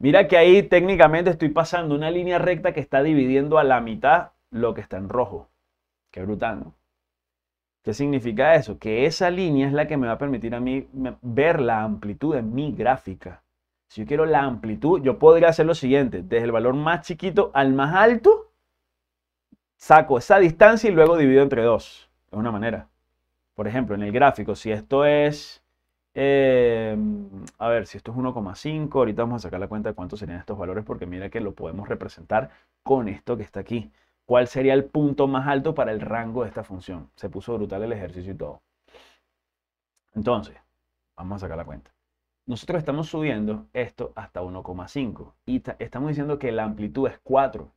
Mira que ahí técnicamente estoy pasando una línea recta que está dividiendo a la mitad lo que está en rojo. Qué brutal, ¿Qué significa eso? Que esa línea es la que me va a permitir a mí ver la amplitud en mi gráfica. Si yo quiero la amplitud, yo podría hacer lo siguiente, desde el valor más chiquito al más alto, saco esa distancia y luego divido entre dos. Es una manera. Por ejemplo, en el gráfico, si esto es, em, a ver, si esto es 1,5, ahorita vamos a sacar la cuenta de cuántos serían estos valores porque mira que lo podemos representar con esto que está aquí cuál sería el punto más alto para el rango de esta función. Se puso brutal el ejercicio y todo. Entonces, vamos a sacar la cuenta. Nosotros estamos subiendo esto hasta 1,5 y estamos diciendo que la amplitud es 4.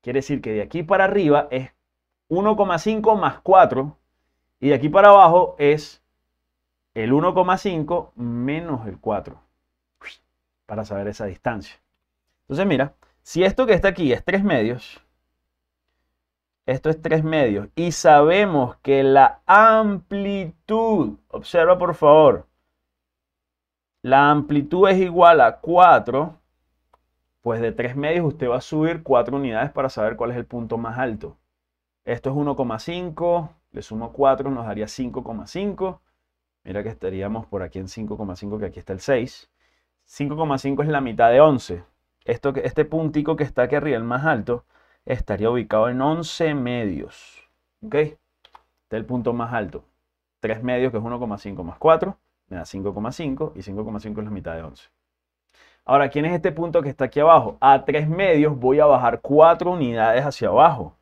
Quiere decir que de aquí para arriba es 1,5 más 4 y de aquí para abajo es el 1,5 menos el 4 para saber esa distancia. Entonces mira, si esto que está aquí es 3 medios, esto es 3 medios. Y sabemos que la amplitud, observa por favor, la amplitud es igual a 4, pues de 3 medios usted va a subir 4 unidades para saber cuál es el punto más alto. Esto es 1,5, le sumo 4, nos daría 5,5. Mira que estaríamos por aquí en 5,5, que aquí está el 6. 5,5 es la mitad de 11. Esto, este puntico que está aquí arriba, el más alto, estaría ubicado en 11 medios. ¿Ok? Este es el punto más alto. 3 medios, que es 1,5 más 4, me da 5,5 y 5,5 es la mitad de 11. Ahora, ¿quién es este punto que está aquí abajo? A 3 medios voy a bajar 4 unidades hacia abajo.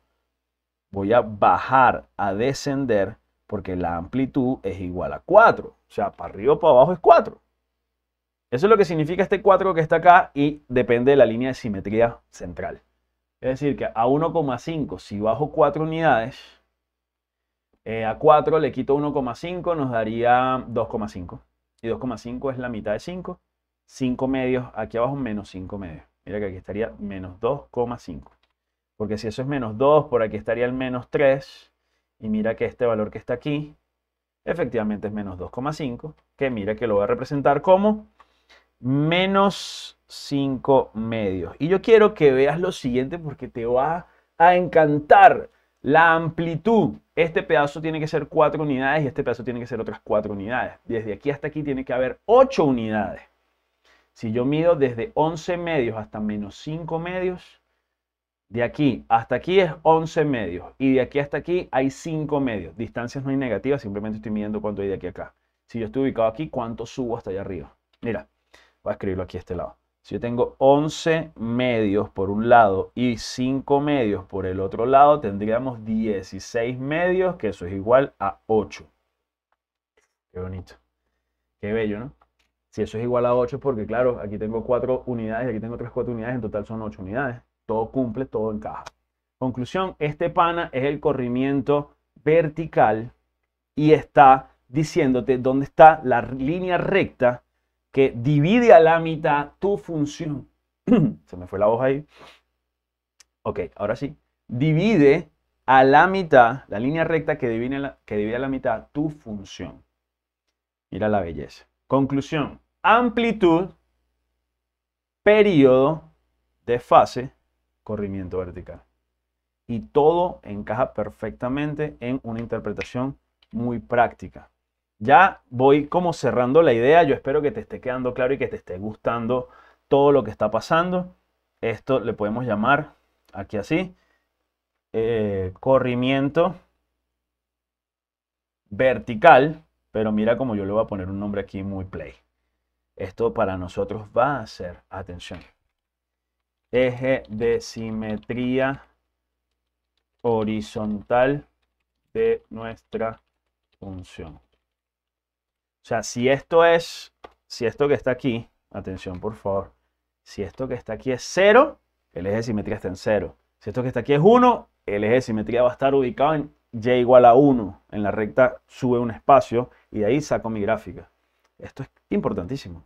Voy a bajar, a descender, porque la amplitud es igual a 4. O sea, para arriba o para abajo es 4. Eso es lo que significa este 4 que está acá y depende de la línea de simetría central. Es decir, que a 1,5, si bajo 4 unidades, eh, a 4 le quito 1,5, nos daría 2,5. Y 2,5 es la mitad de 5. 5 medios, aquí abajo menos 5 medios. Mira que aquí estaría menos 2,5. Porque si eso es menos 2, por aquí estaría el menos 3. Y mira que este valor que está aquí, efectivamente es menos 2,5. Que mira que lo voy a representar como menos cinco medios. Y yo quiero que veas lo siguiente porque te va a encantar la amplitud. Este pedazo tiene que ser cuatro unidades y este pedazo tiene que ser otras cuatro unidades. Desde aquí hasta aquí tiene que haber 8 unidades. Si yo mido desde 11 medios hasta menos 5 medios, de aquí hasta aquí es 11 medios y de aquí hasta aquí hay 5 medios. Distancias no hay negativas, simplemente estoy midiendo cuánto hay de aquí a acá. Si yo estoy ubicado aquí, ¿cuánto subo hasta allá arriba? Mira, voy a escribirlo aquí a este lado. Si yo tengo 11 medios por un lado y 5 medios por el otro lado, tendríamos 16 medios, que eso es igual a 8. Qué bonito. Qué bello, ¿no? Si eso es igual a 8, porque claro, aquí tengo 4 unidades, y aquí tengo 3, 4 unidades, en total son 8 unidades. Todo cumple, todo encaja. Conclusión, este pana es el corrimiento vertical y está diciéndote dónde está la línea recta divide a la mitad tu función. Se me fue la hoja ahí. Ok, ahora sí. Divide a la mitad, la línea recta que divide, que divide a la mitad tu función. Mira la belleza. Conclusión. Amplitud, periodo de fase, corrimiento vertical. Y todo encaja perfectamente en una interpretación muy práctica. Ya voy como cerrando la idea. Yo espero que te esté quedando claro y que te esté gustando todo lo que está pasando. Esto le podemos llamar aquí así. Eh, corrimiento vertical. Pero mira como yo le voy a poner un nombre aquí muy play. Esto para nosotros va a ser, atención, eje de simetría horizontal de nuestra función. O sea, si esto es, si esto que está aquí, atención por favor, si esto que está aquí es 0, el eje de simetría está en 0. Si esto que está aquí es 1, el eje de simetría va a estar ubicado en y igual a 1. En la recta sube un espacio y de ahí saco mi gráfica. Esto es importantísimo.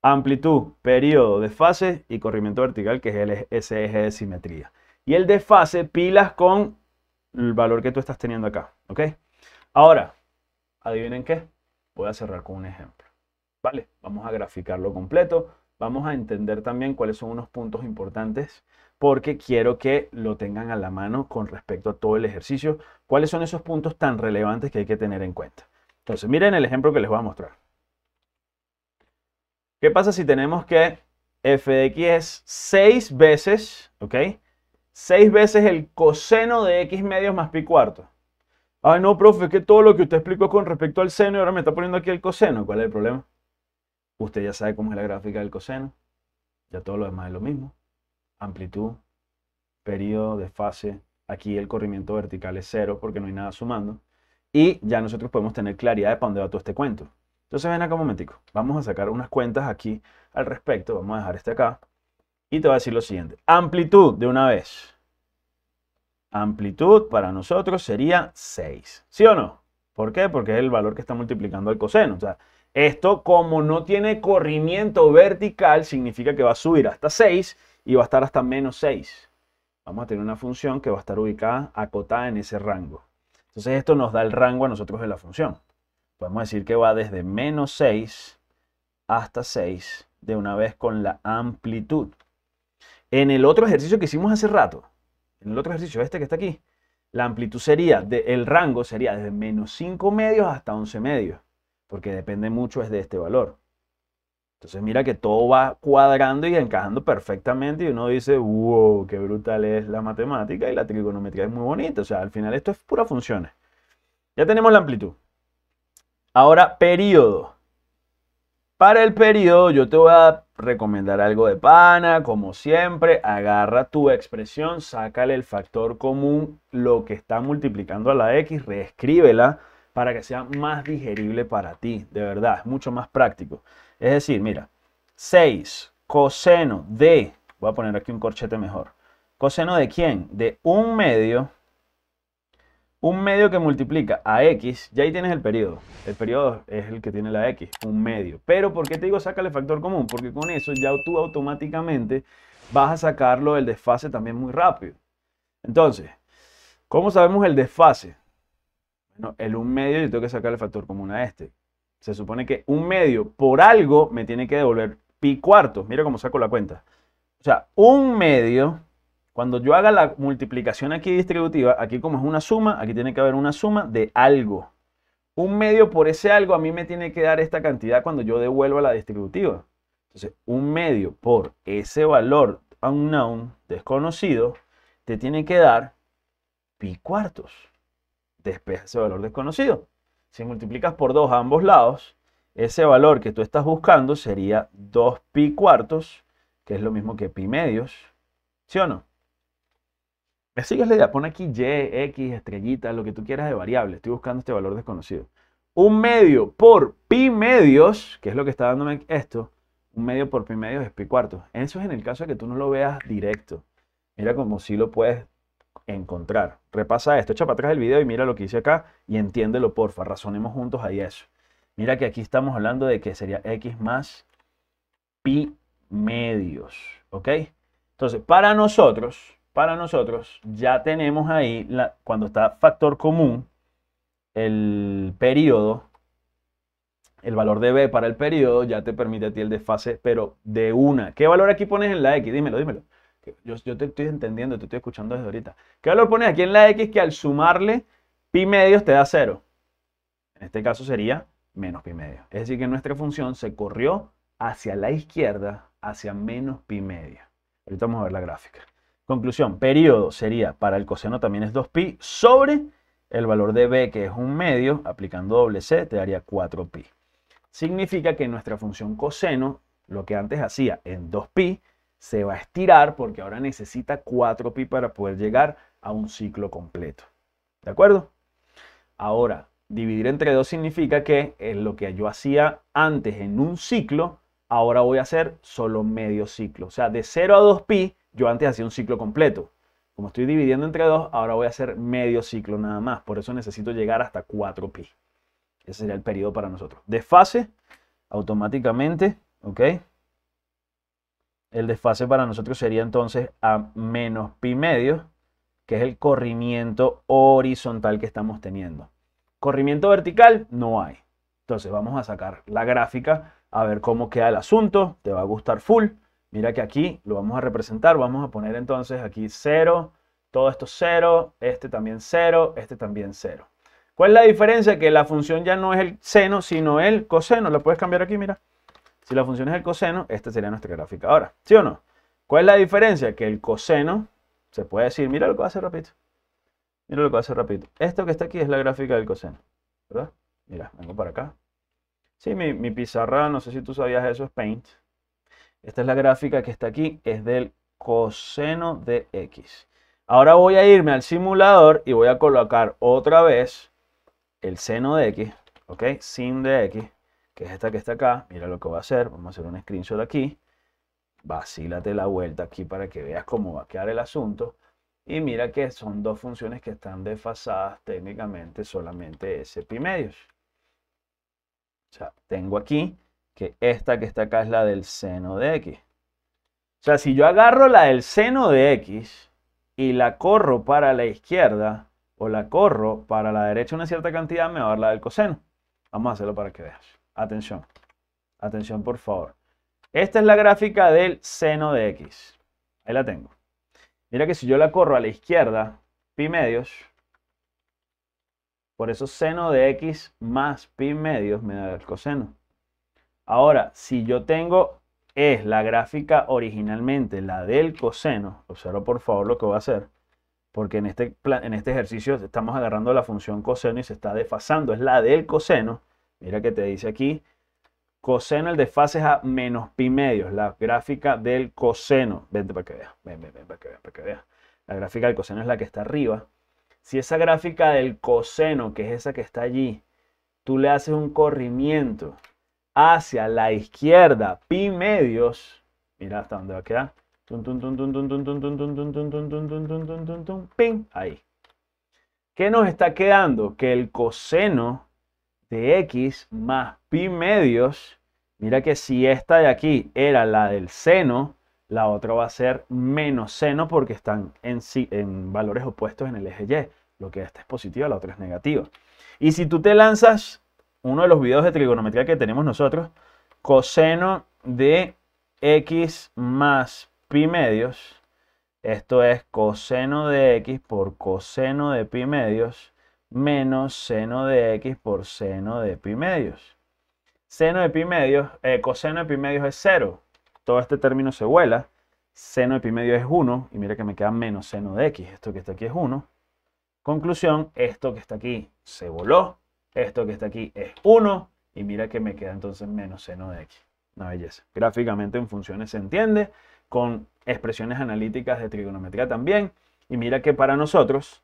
Amplitud, periodo, desfase y corrimiento vertical, que es el, ese eje de simetría. Y el desfase pilas con el valor que tú estás teniendo acá. ¿Ok? Ahora, adivinen qué. Voy a cerrar con un ejemplo. Vale, vamos a graficarlo completo. Vamos a entender también cuáles son unos puntos importantes porque quiero que lo tengan a la mano con respecto a todo el ejercicio. ¿Cuáles son esos puntos tan relevantes que hay que tener en cuenta? Entonces, miren el ejemplo que les voy a mostrar. ¿Qué pasa si tenemos que f de x es 6 veces, ¿ok? 6 veces el coseno de x medios más pi cuarto. Ay, ah, no, profe, que todo lo que usted explicó con respecto al seno y ahora me está poniendo aquí el coseno. ¿Cuál es el problema? Usted ya sabe cómo es la gráfica del coseno. Ya todo lo demás es lo mismo. Amplitud, periodo de fase. Aquí el corrimiento vertical es cero porque no hay nada sumando. Y ya nosotros podemos tener claridad de para dónde va todo este cuento. Entonces ven acá un momentico. Vamos a sacar unas cuentas aquí al respecto. Vamos a dejar este acá. Y te voy a decir lo siguiente. Amplitud de una vez amplitud para nosotros sería 6. ¿Sí o no? ¿Por qué? Porque es el valor que está multiplicando al coseno. O sea, esto como no tiene corrimiento vertical, significa que va a subir hasta 6 y va a estar hasta menos 6. Vamos a tener una función que va a estar ubicada, acotada en ese rango. Entonces esto nos da el rango a nosotros de la función. Podemos decir que va desde menos 6 hasta 6 de una vez con la amplitud. En el otro ejercicio que hicimos hace rato, en el otro ejercicio este que está aquí, la amplitud sería, de, el rango sería desde menos 5 medios hasta 11 medios, porque depende mucho es de este valor. Entonces mira que todo va cuadrando y encajando perfectamente y uno dice, wow, qué brutal es la matemática y la trigonometría es muy bonita. O sea, al final esto es pura función. Ya tenemos la amplitud. Ahora, periodo. Para el periodo yo te voy a recomendar algo de pana, como siempre, agarra tu expresión, sácale el factor común, lo que está multiplicando a la X, reescríbela para que sea más digerible para ti, de verdad, es mucho más práctico. Es decir, mira, 6 coseno de, voy a poner aquí un corchete mejor, coseno de quién? De un medio un medio que multiplica a x, ya ahí tienes el periodo. El periodo es el que tiene la x, un medio. Pero ¿por qué te digo sácale factor común? Porque con eso ya tú automáticamente vas a sacarlo del desfase también muy rápido. Entonces, ¿cómo sabemos el desfase? Bueno, el un medio yo tengo que sacar el factor común a este. Se supone que un medio por algo me tiene que devolver pi cuarto. Mira cómo saco la cuenta. O sea, un medio cuando yo haga la multiplicación aquí distributiva, aquí como es una suma, aquí tiene que haber una suma de algo. Un medio por ese algo a mí me tiene que dar esta cantidad cuando yo devuelvo la distributiva. Entonces, un medio por ese valor unknown, desconocido, te tiene que dar pi cuartos. Despeja ese valor desconocido. Si multiplicas por 2 a ambos lados, ese valor que tú estás buscando sería 2 pi cuartos, que es lo mismo que pi medios. ¿Sí o no? Me sigues la idea. Pon aquí Y, X, estrellita, lo que tú quieras de variable. Estoy buscando este valor desconocido. Un medio por pi medios, que es lo que está dándome esto, un medio por pi medios es pi cuarto Eso es en el caso de que tú no lo veas directo. Mira como si lo puedes encontrar. Repasa esto, echa para atrás el video y mira lo que hice acá y entiéndelo, porfa. Razonemos juntos ahí eso. Mira que aquí estamos hablando de que sería x más pi medios, ¿ok? Entonces, para nosotros, para nosotros ya tenemos ahí, cuando está factor común, el periodo, el valor de B para el periodo ya te permite a ti el desfase, pero de una. ¿Qué valor aquí pones en la X? Dímelo, dímelo. Yo, yo te estoy entendiendo, te estoy escuchando desde ahorita. ¿Qué valor pones aquí en la X que al sumarle pi medios te da cero? En este caso sería menos pi medio. Es decir, que nuestra función se corrió hacia la izquierda, hacia menos pi medio. Ahorita vamos a ver la gráfica. Conclusión, periodo sería para el coseno también es 2pi sobre el valor de b que es un medio, aplicando doble c te daría 4pi. Significa que nuestra función coseno, lo que antes hacía en 2pi, se va a estirar porque ahora necesita 4pi para poder llegar a un ciclo completo. ¿De acuerdo? Ahora, dividir entre 2 significa que eh, lo que yo hacía antes en un ciclo ahora voy a hacer solo medio ciclo. O sea, de 0 a 2pi, yo antes hacía un ciclo completo. Como estoy dividiendo entre 2, ahora voy a hacer medio ciclo nada más. Por eso necesito llegar hasta 4pi. Ese sería el periodo para nosotros. Desfase, automáticamente, ¿ok? El desfase para nosotros sería entonces a menos pi medio, que es el corrimiento horizontal que estamos teniendo. Corrimiento vertical no hay. Entonces vamos a sacar la gráfica a ver cómo queda el asunto, te va a gustar full. Mira que aquí lo vamos a representar, vamos a poner entonces aquí 0, todo esto 0, este también 0, este también 0. ¿Cuál es la diferencia? Que la función ya no es el seno, sino el coseno. Lo puedes cambiar aquí, mira. Si la función es el coseno, esta sería nuestra gráfica ahora. ¿Sí o no? ¿Cuál es la diferencia? Que el coseno, se puede decir, mira lo que va a hacer rapidito. Mira lo que va a hacer rapidito. Esto que está aquí es la gráfica del coseno, ¿verdad? Mira, vengo para acá, Sí, mi, pizarra, no sé si tú sabías eso, es Paint. Esta es la gráfica que está aquí, es del coseno de X. Ahora voy a irme al simulador y voy a colocar otra vez el seno de X, ¿ok? Sin de X, que es esta que está acá. Mira lo que va a hacer, vamos a hacer un screenshot aquí. Vacílate la vuelta aquí para que veas cómo va a quedar el asunto. Y mira que son dos funciones que están desfasadas técnicamente solamente ese pi medios. O sea, tengo aquí que esta que está acá es la del seno de x. O sea, si yo agarro la del seno de x y la corro para la izquierda o la corro para la derecha una cierta cantidad, me va a dar la del coseno. Vamos a hacerlo para que veas. Atención. Atención, por favor. Esta es la gráfica del seno de x. Ahí la tengo. Mira que si yo la corro a la izquierda, pi medios, por eso seno de x más pi medios me da el coseno. Ahora, si yo tengo es la gráfica originalmente, la del coseno, observa por favor lo que voy a hacer, porque en este, en este ejercicio estamos agarrando la función coseno y se está desfasando, es la del coseno. Mira que te dice aquí, coseno el desfase es a menos pi medios, la gráfica del coseno. Vente para que vea. ven, ven, ven para que veas, para que veas. La gráfica del coseno es la que está arriba. Si esa gráfica del coseno, que es esa que está allí, tú le haces un corrimiento hacia la izquierda, pi medios, mira hasta dónde va a quedar. Ping, ahí. ¿Qué nos está quedando? Que el coseno de x más pi medios, mira que si esta de aquí era la del seno, la otra va a ser menos seno porque están en, en valores opuestos en el eje Y. Lo que esta es positiva, la otra es negativa. Y si tú te lanzas uno de los videos de trigonometría que tenemos nosotros, coseno de x más pi medios, esto es coseno de x por coseno de pi medios menos seno de x por seno de pi medios. Seno de pi medios, eh, coseno de pi medios es cero todo este término se vuela. Seno de pi medio es 1, y mira que me queda menos seno de x. Esto que está aquí es 1. Conclusión, esto que está aquí se voló. Esto que está aquí es 1, y mira que me queda entonces menos seno de x. Una belleza. Gráficamente en funciones se entiende, con expresiones analíticas de trigonometría también. Y mira que para nosotros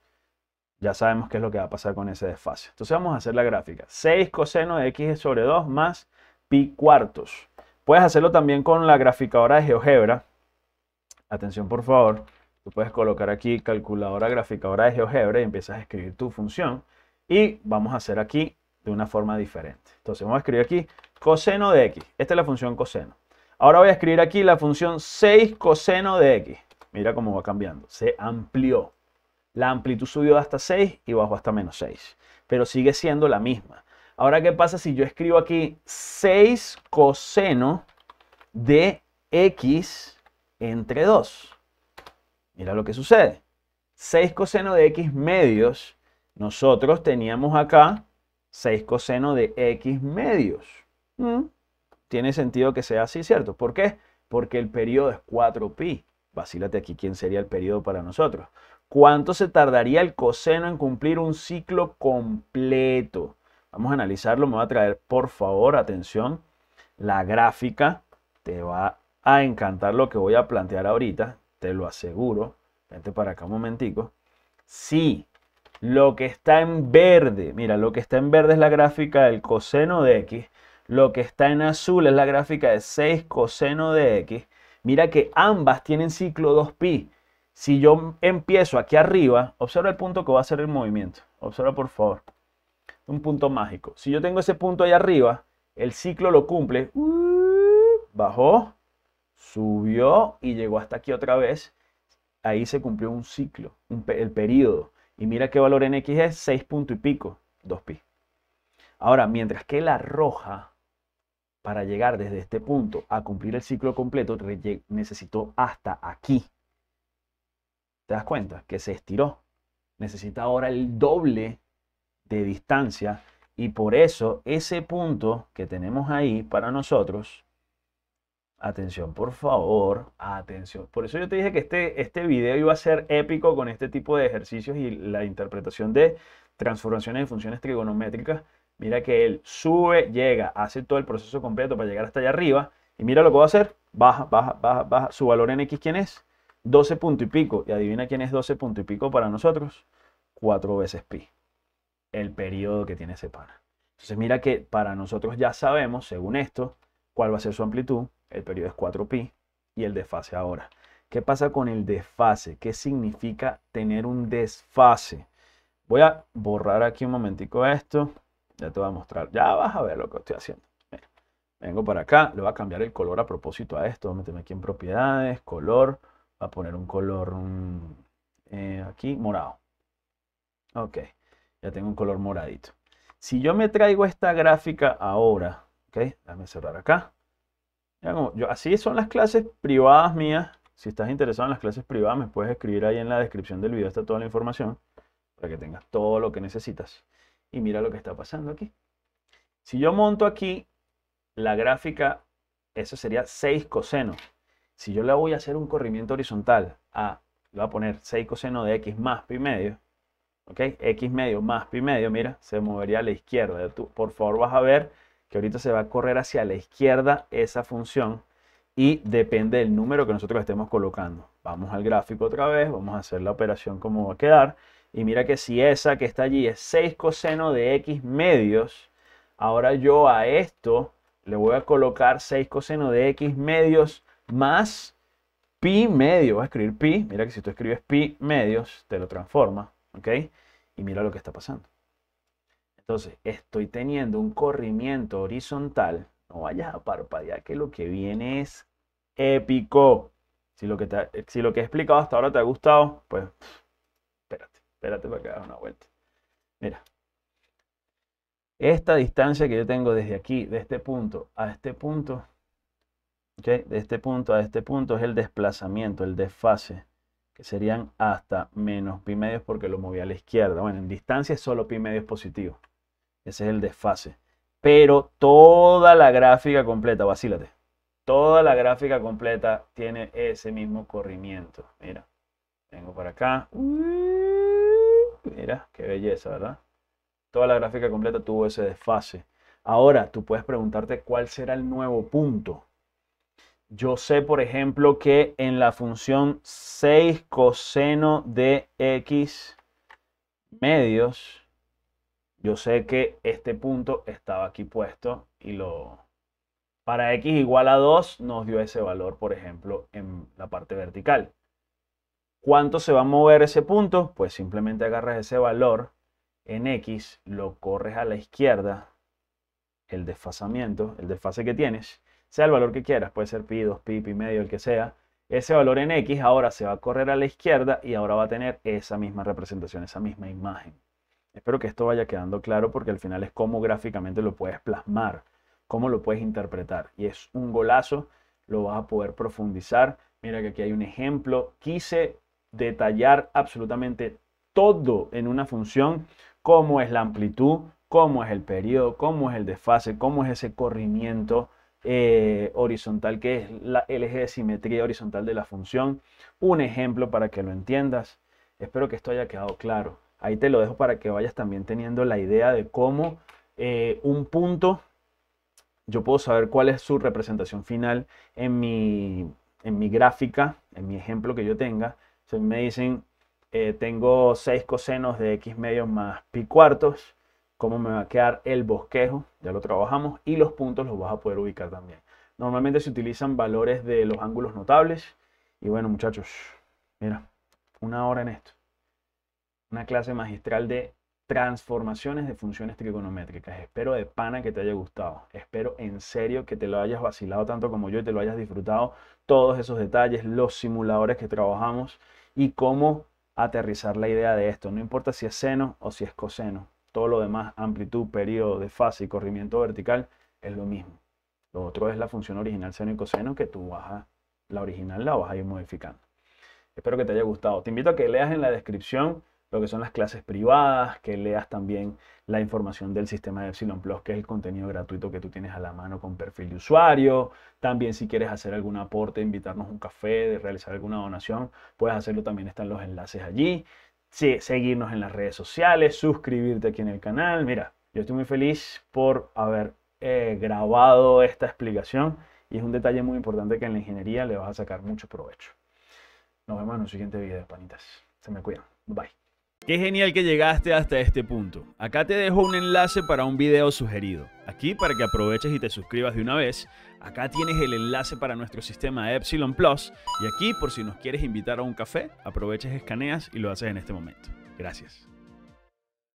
ya sabemos qué es lo que va a pasar con ese desfase. Entonces vamos a hacer la gráfica. 6 coseno de x sobre 2 más pi cuartos. Puedes hacerlo también con la graficadora de GeoGebra. Atención, por favor. Tú puedes colocar aquí calculadora graficadora de GeoGebra y empiezas a escribir tu función. Y vamos a hacer aquí de una forma diferente. Entonces vamos a escribir aquí coseno de x. Esta es la función coseno. Ahora voy a escribir aquí la función 6 coseno de x. Mira cómo va cambiando. Se amplió. La amplitud subió hasta 6 y bajó hasta menos 6. Pero sigue siendo la misma. Ahora, ¿qué pasa si yo escribo aquí 6 coseno de x entre 2? Mira lo que sucede. 6 coseno de x medios, nosotros teníamos acá 6 coseno de x medios. ¿Mm? Tiene sentido que sea así, ¿cierto? ¿Por qué? Porque el periodo es 4pi. Vacílate aquí quién sería el periodo para nosotros. ¿Cuánto se tardaría el coseno en cumplir un ciclo completo? Vamos a analizarlo. Me va a traer, por favor, atención, la gráfica. Te va a encantar lo que voy a plantear ahorita. Te lo aseguro. Vente para acá un momentico. Sí, lo que está en verde. Mira, lo que está en verde es la gráfica del coseno de X. Lo que está en azul es la gráfica de 6 coseno de X. Mira que ambas tienen ciclo 2pi. Si yo empiezo aquí arriba, observa el punto que va a ser el movimiento. Observa por favor un punto mágico. Si yo tengo ese punto ahí arriba, el ciclo lo cumple. Uh, bajó, subió y llegó hasta aquí otra vez. Ahí se cumplió un ciclo, el periodo. Y mira qué valor en X es 6 punto y pico, 2pi. Ahora, mientras que la roja, para llegar desde este punto a cumplir el ciclo completo, necesitó hasta aquí. ¿Te das cuenta? Que se estiró. Necesita ahora el doble de distancia. Y por eso ese punto que tenemos ahí para nosotros, atención por favor, atención. Por eso yo te dije que este, este video iba a ser épico con este tipo de ejercicios y la interpretación de transformaciones de funciones trigonométricas. Mira que él sube, llega, hace todo el proceso completo para llegar hasta allá arriba. Y mira lo que va a hacer. Baja, baja, baja, baja. Su valor en X, ¿quién es? 12 punto y pico. Y adivina quién es 12 punto y pico para nosotros. 4 veces pi el periodo que tiene ese pana. Entonces mira que para nosotros ya sabemos, según esto, cuál va a ser su amplitud, el periodo es 4pi y el desfase ahora. ¿Qué pasa con el desfase? ¿Qué significa tener un desfase? Voy a borrar aquí un momentico esto. Ya te voy a mostrar. Ya vas a ver lo que estoy haciendo. vengo para acá. Le voy a cambiar el color a propósito a esto. Voy aquí en propiedades, color. Voy a poner un color mm, eh, aquí morado. Ok. Ya tengo un color moradito. Si yo me traigo esta gráfica ahora, ok, déjame cerrar acá. yo, así son las clases privadas mías. Si estás interesado en las clases privadas, me puedes escribir ahí en la descripción del video. Está toda la información para que tengas todo lo que necesitas. Y mira lo que está pasando aquí. Si yo monto aquí la gráfica, eso sería 6 coseno. Si yo le voy a hacer un corrimiento horizontal a, le voy a poner 6 coseno de x más pi medio, ¿ok? X medio más pi medio, mira, se movería a la izquierda. por favor, vas a ver que ahorita se va a correr hacia la izquierda esa función y depende del número que nosotros estemos colocando. Vamos al gráfico otra vez, vamos a hacer la operación como va a quedar. Y mira que si esa que está allí es 6 coseno de x medios, ahora yo a esto le voy a colocar 6 coseno de x medios más pi medio. Voy a escribir pi, mira que si tú escribes pi medios, te lo transforma ¿Ok? Y mira lo que está pasando. Entonces, estoy teniendo un corrimiento horizontal. No vayas a parpadear que lo que viene es épico. Si lo que, eh, si lo que he explicado hasta ahora te ha gustado, pues espérate, espérate para que hagas una vuelta. Mira, esta distancia que yo tengo desde aquí, de este punto a este punto, de este punto a este punto es el desplazamiento, el desfase que serían hasta menos pi medios porque lo moví a la izquierda. Bueno, en distancia es solo pi medios positivo. Ese es el desfase. Pero toda la gráfica completa, vacílate, toda la gráfica completa tiene ese mismo corrimiento. Mira, vengo para acá. Mira, qué belleza, ¿verdad? Toda la gráfica completa tuvo ese desfase. Ahora, tú puedes preguntarte cuál será el nuevo punto yo sé, por ejemplo, que en la función 6 coseno de x medios, yo sé que este punto estaba aquí puesto y lo... Para x igual a 2 nos dio ese valor, por ejemplo, en la parte vertical. ¿Cuánto se va a mover ese punto? Pues simplemente agarras ese valor en x, lo corres a la izquierda, el desfasamiento, el desfase que tienes, sea el valor que quieras, puede ser pi, 2 pi, pi medio, el que sea, ese valor en x ahora se va a correr a la izquierda y ahora va a tener esa misma representación, esa misma imagen. Espero que esto vaya quedando claro porque al final es cómo gráficamente lo puedes plasmar, cómo lo puedes interpretar. Y es un golazo, lo vas a poder profundizar. Mira que aquí hay un ejemplo. Quise detallar absolutamente todo en una función, cómo es la amplitud, cómo es el periodo, cómo es el desfase, cómo es ese corrimiento eh, horizontal, que es la, el eje de simetría horizontal de la función. Un ejemplo para que lo entiendas. Espero que esto haya quedado claro. Ahí te lo dejo para que vayas también teniendo la idea de cómo eh, un punto, yo puedo saber cuál es su representación final en mi, en mi gráfica, en mi ejemplo que yo tenga. me dicen, eh, tengo 6 cosenos de x medios más pi cuartos, cómo me va a quedar el bosquejo, ya lo trabajamos, y los puntos los vas a poder ubicar también. Normalmente se utilizan valores de los ángulos notables. Y bueno, muchachos, mira, una hora en esto. Una clase magistral de transformaciones de funciones trigonométricas. Espero de pana que te haya gustado. Espero en serio que te lo hayas vacilado tanto como yo y te lo hayas disfrutado. Todos esos detalles, los simuladores que trabajamos y cómo aterrizar la idea de esto. No importa si es seno o si es coseno todo lo demás, amplitud, periodo de fase y corrimiento vertical, es lo mismo. Lo otro es la función original seno y coseno que tú vas la original la vas a ir modificando. Espero que te haya gustado. Te invito a que leas en la descripción lo que son las clases privadas, que leas también la información del sistema de Epsilon Plus, que es el contenido gratuito que tú tienes a la mano con perfil de usuario. También si quieres hacer algún aporte, invitarnos a un café, realizar alguna donación, puedes hacerlo, también están los enlaces allí sí, seguirnos en las redes sociales, suscribirte aquí en el canal. Mira, yo estoy muy feliz por haber eh, grabado esta explicación y es un detalle muy importante que en la ingeniería le vas a sacar mucho provecho. Nos vemos en un siguiente video, panitas. Se me cuidan. Bye. Qué genial que llegaste hasta este punto. Acá te dejo un enlace para un video sugerido. Aquí para que aproveches y te suscribas de una vez. Acá tienes el enlace para nuestro sistema Epsilon Plus. Y aquí por si nos quieres invitar a un café, aproveches, escaneas y lo haces en este momento. Gracias.